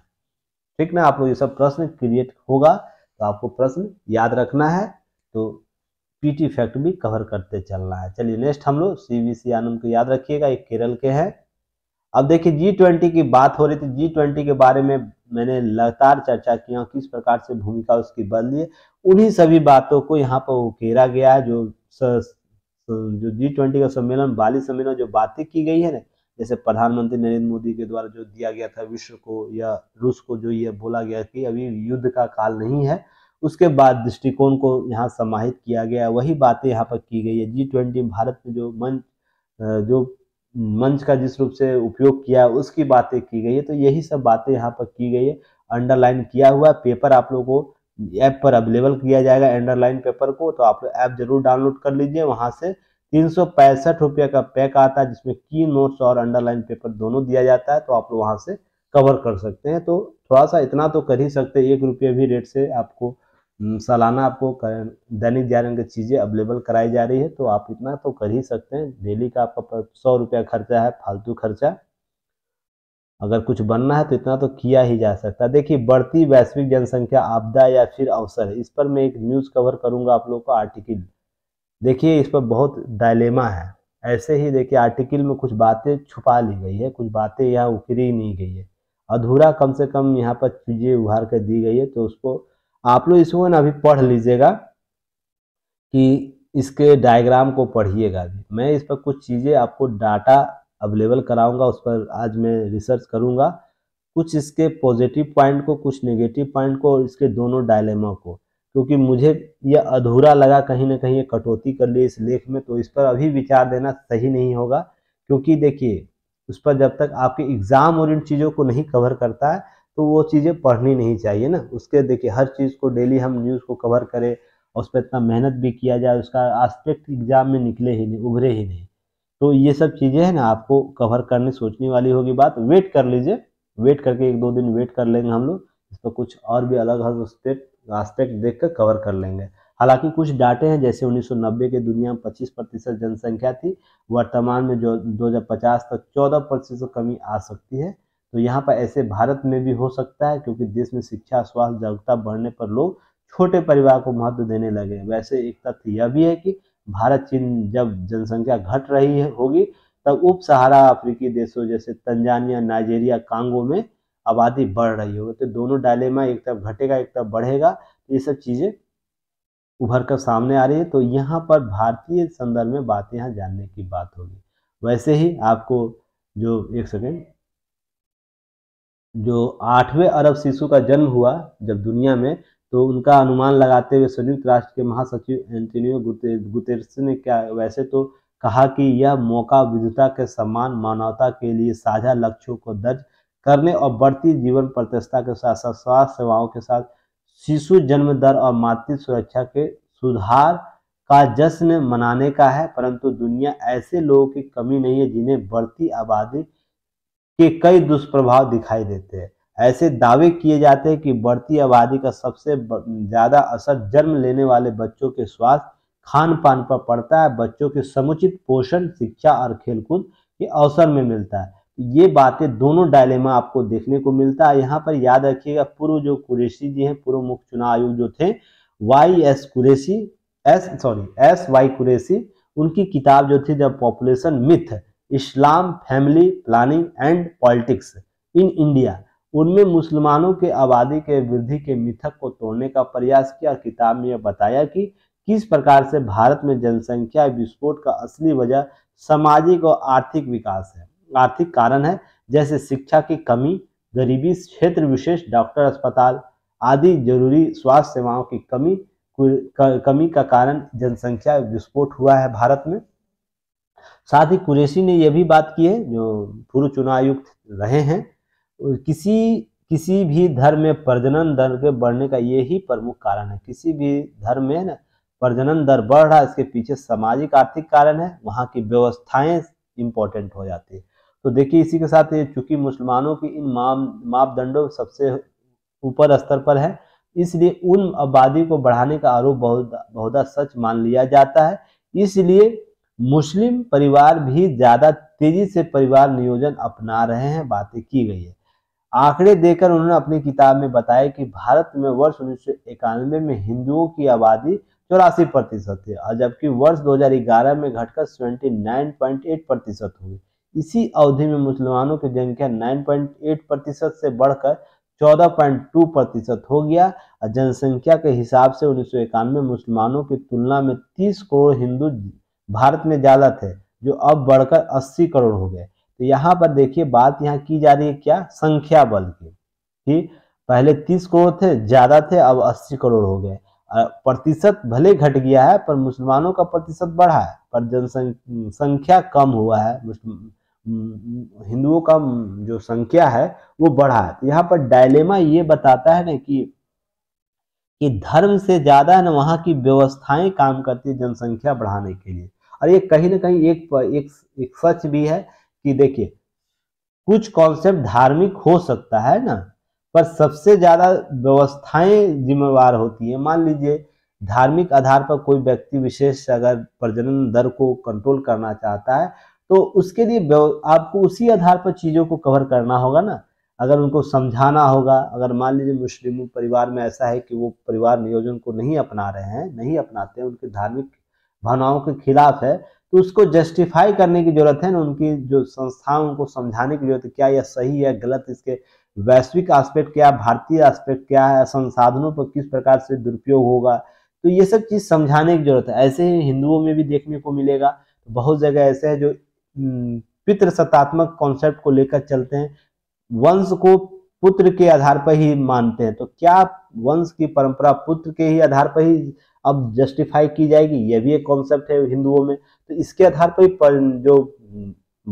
S1: ठीक ना आप लोग ये सब प्रश्न क्रिएट होगा तो आपको प्रश्न याद रखना है तो पीटी फैक्ट भी कवर करते चलना है चलिए नेक्स्ट हम लोग सी वी सी आनंद को याद रखिएगा ये केरल के हैं अब देखिए जी ट्वेंटी की बात हो रही थी जी ट्वेंटी के बारे में मैंने लगातार चर्चा किया किस प्रकार से भूमिका उसकी बदली है उन्हीं सभी बातों को यहाँ पर उकेरा गया है जो जो जी ट्वेंटी का सम्मेलन बाली सम्मेलन जो बातें की गई है ना जैसे प्रधानमंत्री नरेंद्र मोदी के द्वारा जो दिया गया था विश्व को या रूस को जो ये बोला गया कि अभी युद्ध का काल नहीं है उसके बाद दृष्टिकोण को यहाँ समाहित किया गया वही बातें यहाँ पर की गई है जी ट्वेंटी भारत में जो मंच जो मंच का जिस रूप से उपयोग किया उसकी बातें की गई है तो यही सब बातें यहाँ पर की गई है अंडरलाइन किया हुआ पेपर आप लोगों को ऐप पर अवेलेबल किया जाएगा अंडरलाइन पेपर को तो आप लोग ऐप जरूर डाउनलोड कर लीजिए वहाँ से तीन सौ पैंसठ रुपये का पैक आता है जिसमें की नोट्स और अंडरलाइन पेपर दोनों दिया जाता है तो आप लोग वहाँ से कवर कर सकते हैं तो थोड़ा सा इतना तो कर ही सकते हैं एक रुपये भी रेट से आपको हम्म, सालाना आपको दैनिक जागरण की चीज़ें अवेलेबल कराई जा रही है तो आप इतना तो कर ही सकते हैं डेली का आपका सौ रुपया खर्चा है फालतू खर्चा अगर कुछ बनना है तो इतना तो किया ही जा सकता है देखिए बढ़ती वैश्विक जनसंख्या आपदा या फिर अवसर इस पर मैं एक न्यूज़ कवर करूंगा आप लोगों का आर्टिकल देखिए इस पर बहुत डायलेमा है ऐसे ही देखिए आर्टिकल में कुछ बातें छुपा ली गई है कुछ बातें यहाँ उकरी नहीं गई है अधूरा कम से कम यहाँ पर चीज़ें उभार कर दी गई है तो उसको आप लोग इसको ना अभी पढ़ लीजिएगा कि इसके डायग्राम को पढ़िएगा भी मैं इस पर कुछ चीज़ें आपको डाटा अवेलेबल कराऊंगा उस पर आज मैं रिसर्च करूंगा कुछ इसके पॉजिटिव पॉइंट को कुछ नेगेटिव पॉइंट को और इसके दोनों डायलेमा को क्योंकि मुझे यह अधूरा लगा कहीं ना कहीं ये कटौती कर ली इस लेख में तो इस पर अभी विचार देना सही नहीं होगा क्योंकि देखिए उस पर जब तक आपके एग्ज़ाम और इन चीज़ों को नहीं कवर करता है तो वो चीज़ें पढ़नी नहीं चाहिए ना उसके देखिए हर चीज़ को डेली हम न्यूज़ को कवर करें और उस पर इतना मेहनत भी किया जाए उसका आस्पेक्ट एग्ज़ाम में निकले ही नहीं उभरे ही नहीं तो ये सब चीज़ें हैं ना आपको कवर करने सोचने वाली होगी बात वेट कर लीजिए वेट करके एक दो दिन वेट कर लेंगे हम लोग इस पर कुछ और भी अलग अलग आस्पेक्ट आस्पेक्ट देख कर कवर कर लेंगे हालांकि कुछ डाटे हैं जैसे 1990 के दुनिया में 25 प्रतिशत जनसंख्या थी वर्तमान में जो 2050 तक 14 प्रतिशत कमी आ सकती है तो यहाँ पर ऐसे भारत में भी हो सकता है क्योंकि देश में शिक्षा स्वास्थ्य जागरूकता बढ़ने पर लोग छोटे परिवार को महत्व देने लगे वैसे एक तथ्य यह भी है कि भारत चीन जब जनसंख्या घट रही है होगी तब उप सहारा अफ्रीकी देशों जैसे तंजानिया नाइजेरिया कांगो में आबादी बढ़ रही होगी तो दोनों डायलेमा एक तरफ घटेगा एक तरफ बढ़ेगा तो ये सब चीज़ें उभर कर सामने आ रही है तो यहाँ पर भारतीय संदर्भ में बात यहाँ जानने की बात होगी वैसे ही आपको जो एक सेकेंड जो आठवें अरब शिशु का जन्म हुआ जब दुनिया में तो उनका अनुमान लगाते हुए संयुक्त राष्ट्र के महासचिव एंटोनियो गुतेरस ने क्या वैसे तो कहा कि यह मौका विधता के सम्मान मानवता के लिए साझा लक्ष्यों को दर्ज करने और बढ़ती जीवन प्रतिष्ठा के साथ साथ स्वास्थ्य सेवाओं के साथ शिशु जन्म दर और मातृ सुरक्षा के सुधार का जश्न मनाने का है परंतु दुनिया ऐसे लोगों की कमी नहीं है जिन्हें बढ़ती आबादी के कई दुष्प्रभाव दिखाई देते हैं ऐसे दावे किए जाते हैं कि बढ़ती आबादी का सबसे ज़्यादा असर जन्म लेने वाले बच्चों के स्वास्थ्य खान पान पर पड़ता है बच्चों के समुचित पोषण शिक्षा और खेलकूद के अवसर में मिलता है ये बातें दोनों डायलेमा आपको देखने को मिलता है यहाँ पर याद रखिएगा पूर्व जो कुरेशी जी हैं पूर्व मुख्य चुनाव आयोग जो थे Y S Qureshi S sorry S Y Qureshi उनकी किताब जो थी the population myth Islam family planning and politics in India उनमें मुसलमानों के आबादी के वृद्धि के मिथक को तोड़ने का प्रयास किया और किताब में यह बताया कि किस प्रकार से भारत में जनसंख्या विस्फोट का असली वजह सामाजिक और आर्थिक विकास है आर्थिक कारण है जैसे शिक्षा की कमी गरीबी क्षेत्र विशेष डॉक्टर अस्पताल आदि जरूरी स्वास्थ्य सेवाओं की कमी कमी का कारण जनसंख्या विस्फोट हुआ है भारत में साथ ही कुरेशी ने यह भी बात की है जो पूर्व चुनाव आयुक्त रहे हैं किसी किसी भी धर्म में प्रजनन दर के बढ़ने का यही प्रमुख कारण है किसी भी धर्म में ना प्रजनन दर बढ़ रहा है इसके पीछे सामाजिक आर्थिक कारण है वहाँ की व्यवस्थाएं इम्पोर्टेंट हो जाती है तो देखिए इसी के साथ ये चूंकि मुसलमानों की इन मापदंडों सबसे ऊपर स्तर पर है इसलिए उन आबादी को बढ़ाने का आरोप बहुत बहुत सच मान लिया जाता है इसलिए मुस्लिम परिवार भी ज्यादा तेजी से परिवार नियोजन अपना रहे हैं बातें की गई है आंकड़े देकर उन्होंने अपनी किताब में बताया कि भारत में वर्ष उन्नीस में हिंदुओं की आबादी चौरासी प्रतिशत है और जबकि वर्ष 2011 में घटकर 29.8 प्रतिशत हुई इसी अवधि में मुसलमानों की जनसंख्या 9.8 प्रतिशत से बढ़कर 14.2 प्रतिशत हो गया और जनसंख्या के हिसाब से उन्नीस में मुसलमानों की तुलना में 30 करोड़ हिंदू भारत में ज़्यादा थे जो अब बढ़कर 80 करोड़ हो गए तो यहाँ पर देखिए बात यहाँ की जा रही है क्या संख्या बल की कि पहले 30 करोड़ थे ज़्यादा थे अब 80 करोड़ हो गए प्रतिशत भले घट गया है पर मुसलमानों का प्रतिशत बढ़ा है पर जनसंख्या कम हुआ है हिंदुओं का जो संख्या है वो बढ़ा है तो यहाँ पर डायलेमा ये बताता है ना कि कि धर्म से ज्यादा है ना वहाँ की व्यवस्थाएं काम करती है जनसंख्या बढ़ाने के लिए और ये कहीं ना कहीं एक, एक, एक सच भी है कि देखिए कुछ कॉन्सेप्ट धार्मिक हो सकता है ना पर सबसे ज्यादा व्यवस्थाएं जिम्मेवार होती है मान लीजिए धार्मिक आधार पर कोई व्यक्ति विशेष अगर प्रजनन दर को कंट्रोल करना चाहता है तो उसके लिए आपको उसी आधार पर चीज़ों को कवर करना होगा ना अगर उनको समझाना होगा अगर मान लीजिए मुस्लिम परिवार में ऐसा है कि वो परिवार नियोजन को नहीं अपना रहे हैं नहीं अपनाते हैं उनके धार्मिक भावनाओं के खिलाफ है तो उसको जस्टिफाई करने की जरूरत है ना उनकी जो संस्थाओं को समझाने की जरूरत है क्या यह सही है गलत इसके वैश्विक एस्पेक्ट क्या भारतीय एस्पेक्ट क्या है संसाधनों पर किस प्रकार से दुरुपयोग होगा तो ये सब चीज़ समझाने की जरूरत है ऐसे ही हिंदुओं में भी देखने को मिलेगा तो बहुत जगह ऐसे है जो सत्तात्मक कॉन्सेप्ट को लेकर चलते हैं वंश को पुत्र के आधार पर ही मानते हैं तो क्या वंश की परंपरा पुत्र के ही आधार पर ही अब जस्टिफाई की जाएगी यह भी एक कॉन्सेप्ट है हिंदुओं में तो इसके आधार पर जो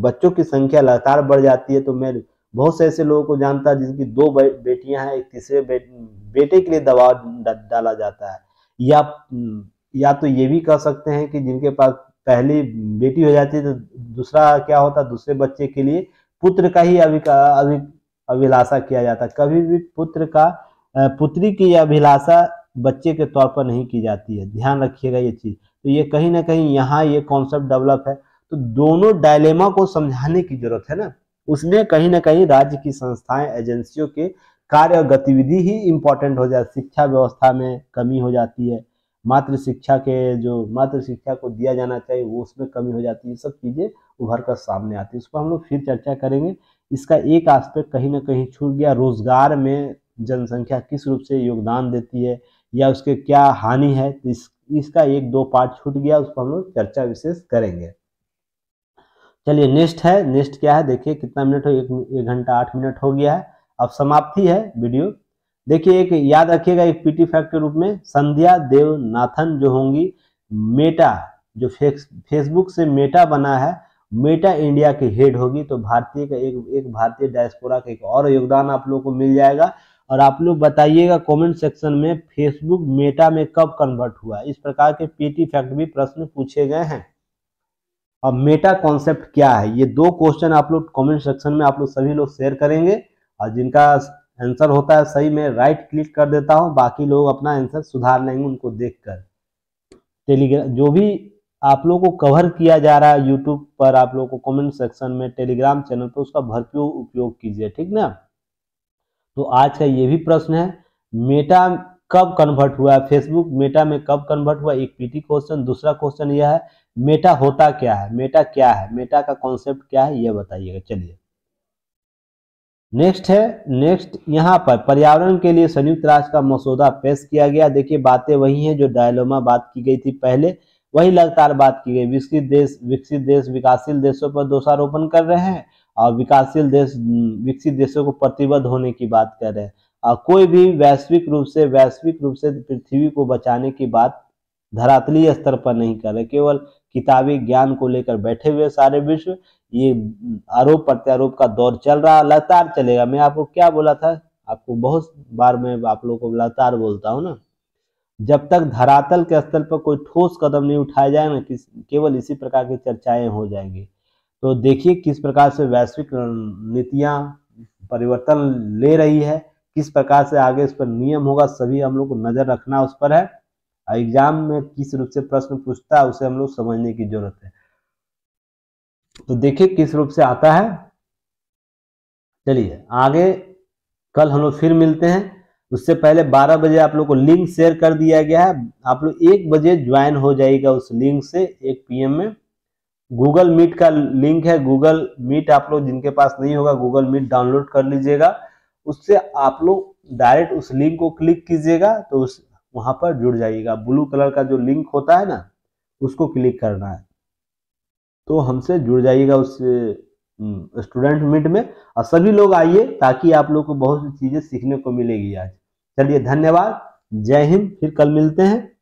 S1: बच्चों की संख्या लगातार बढ़ जाती है तो मैं बहुत से ऐसे लोगों को जानता जिनकी दो बेटियां हैं एक तीसरे बे, बेटे के लिए दबाव डाला जाता है या या तो ये भी कह सकते हैं कि जिनके पास पहली बेटी हो जाती है तो दूसरा क्या होता दूसरे बच्चे के लिए पुत्र का ही अभी अभिलाषा किया जाता है कभी भी पुत्र का पुत्री की अभिलाषा बच्चे के तौर पर नहीं की जाती है ध्यान रखिएगा ये चीज़ तो ये कहीं ना कहीं यहाँ ये कॉन्सेप्ट डेवलप है तो दोनों डायलेमा को समझाने की जरूरत है ना उसमें कहीं ना कहीं राज्य की संस्थाएं एजेंसियों के कार्य और गतिविधि ही इम्पोर्टेंट हो जाती शिक्षा व्यवस्था में कमी हो जाती है मातृ शिक्षा के जो मातृ शिक्षा को दिया जाना चाहिए वो उसमें कमी हो जाती है सब चीज़ें उभर कर सामने आती है उस पर हम लोग फिर चर्चा करेंगे इसका एक आस्पेक्ट कहीं ना कहीं छूट गया रोजगार में जनसंख्या किस रूप से योगदान देती है या उसके क्या हानि है तो इस इसका एक दो पार्ट छूट गया उस पर हम लोग चर्चा विशेष करेंगे चलिए नेक्स्ट है नेक्स्ट क्या है देखिए कितना मिनट हो एक, एक घंटा आठ मिनट हो गया है अब समाप्ति है वीडियो देखिए एक याद रखिएगा एक पीटी फैक्ट के रूप में संध्या देवनाथन जो होंगी मेटा जो फेस फेसबुक से मेटा बना है मेटा इंडिया की हेड होगी तो भारतीय का एक एक भारतीय डायस्पोरा का एक और योगदान आप लोगों को मिल जाएगा और आप लोग बताइएगा कमेंट सेक्शन में फेसबुक मेटा में कब कन्वर्ट हुआ इस प्रकार के पीटी फैक्ट भी प्रश्न पूछे गए हैं अब मेटा कॉन्सेप्ट क्या है ये दो क्वेश्चन आप लोग कमेंट सेक्शन में आप लोग सभी लोग शेयर करेंगे और जिनका आंसर होता है सही में राइट क्लिक कर देता हूँ बाकी लोग अपना आंसर सुधार लेंगे उनको देख टेलीग्राम जो भी आप लोगों को कवर किया जा रहा है यूट्यूब पर आप लोगों को कमेंट सेक्शन में टेलीग्राम चैनल पर उसका भरपूर उपयोग कीजिए ठीक ना तो आज का ये भी प्रश्न है मेटा कब कन्वर्ट हुआ है फेसबुक मेटा में कब कन्वर्ट हुआ एक पीटी क्वेश्चन दूसरा क्वेश्चन यह है मेटा होता क्या है मेटा क्या है मेटा का कॉन्सेप्ट क्या है यह बताइएगा चलिए नेक्स्ट है नेक्स्ट यहाँ पर पर्यावरण के लिए संयुक्त राष्ट्र का मसौदा पेश किया गया देखिए बातें वही हैं जो डायलोमा बात की गई थी पहले वही लगातार बात की गई विकसित देश विकसित देश विकासशील देशों पर दोषारोपण कर रहे हैं और विकासशील देश विकसित देशों को प्रतिबद्ध होने की बात कर रहे हैं और कोई भी वैश्विक रूप से वैश्विक रूप से पृथ्वी को बचाने की बात धरातलीय स्तर पर नहीं कर रहे केवल किताबी ज्ञान को लेकर बैठे हुए सारे विश्व ये आरोप प्रत्यारोप का दौर चल रहा लगातार चलेगा मैं आपको क्या बोला था आपको बहुत बार मैं आप लोगों को लगातार बोलता हूँ ना जब तक धरातल के स्तर पर कोई ठोस कदम नहीं उठाया जाए ना किस केवल इसी प्रकार की चर्चाएं हो जाएंगी तो देखिए किस प्रकार से वैश्विक नीतियाँ परिवर्तन ले रही है किस प्रकार से आगे इस पर नियम होगा सभी हम लोग को नज़र रखना उस पर है एग्जाम में किस रूप से प्रश्न पूछता है उसे हम लोग समझने की जरूरत है तो देखिए किस रूप से आता है चलिए आगे कल हम लोग फिर मिलते हैं उससे पहले 12 बजे आप लोग को लिंक शेयर कर दिया गया है आप लोग एक बजे ज्वाइन हो जाएगा उस लिंक से एक पीएम में गूगल मीट का लिंक है गूगल मीट आप लोग जिनके पास नहीं होगा गूगल मीट डाउनलोड कर लीजिएगा उससे आप लोग डायरेक्ट उस लिंक को क्लिक कीजिएगा तो उस वहां पर जुड़ जाइएगा ब्लू कलर का जो लिंक होता है ना उसको क्लिक करना है तो हमसे जुड़ जाइएगा उस स्टूडेंट मीट में और सभी लोग आइए ताकि आप लोग को बहुत सी चीज़ें सीखने को मिलेगी आज चलिए धन्यवाद जय हिंद फिर कल मिलते हैं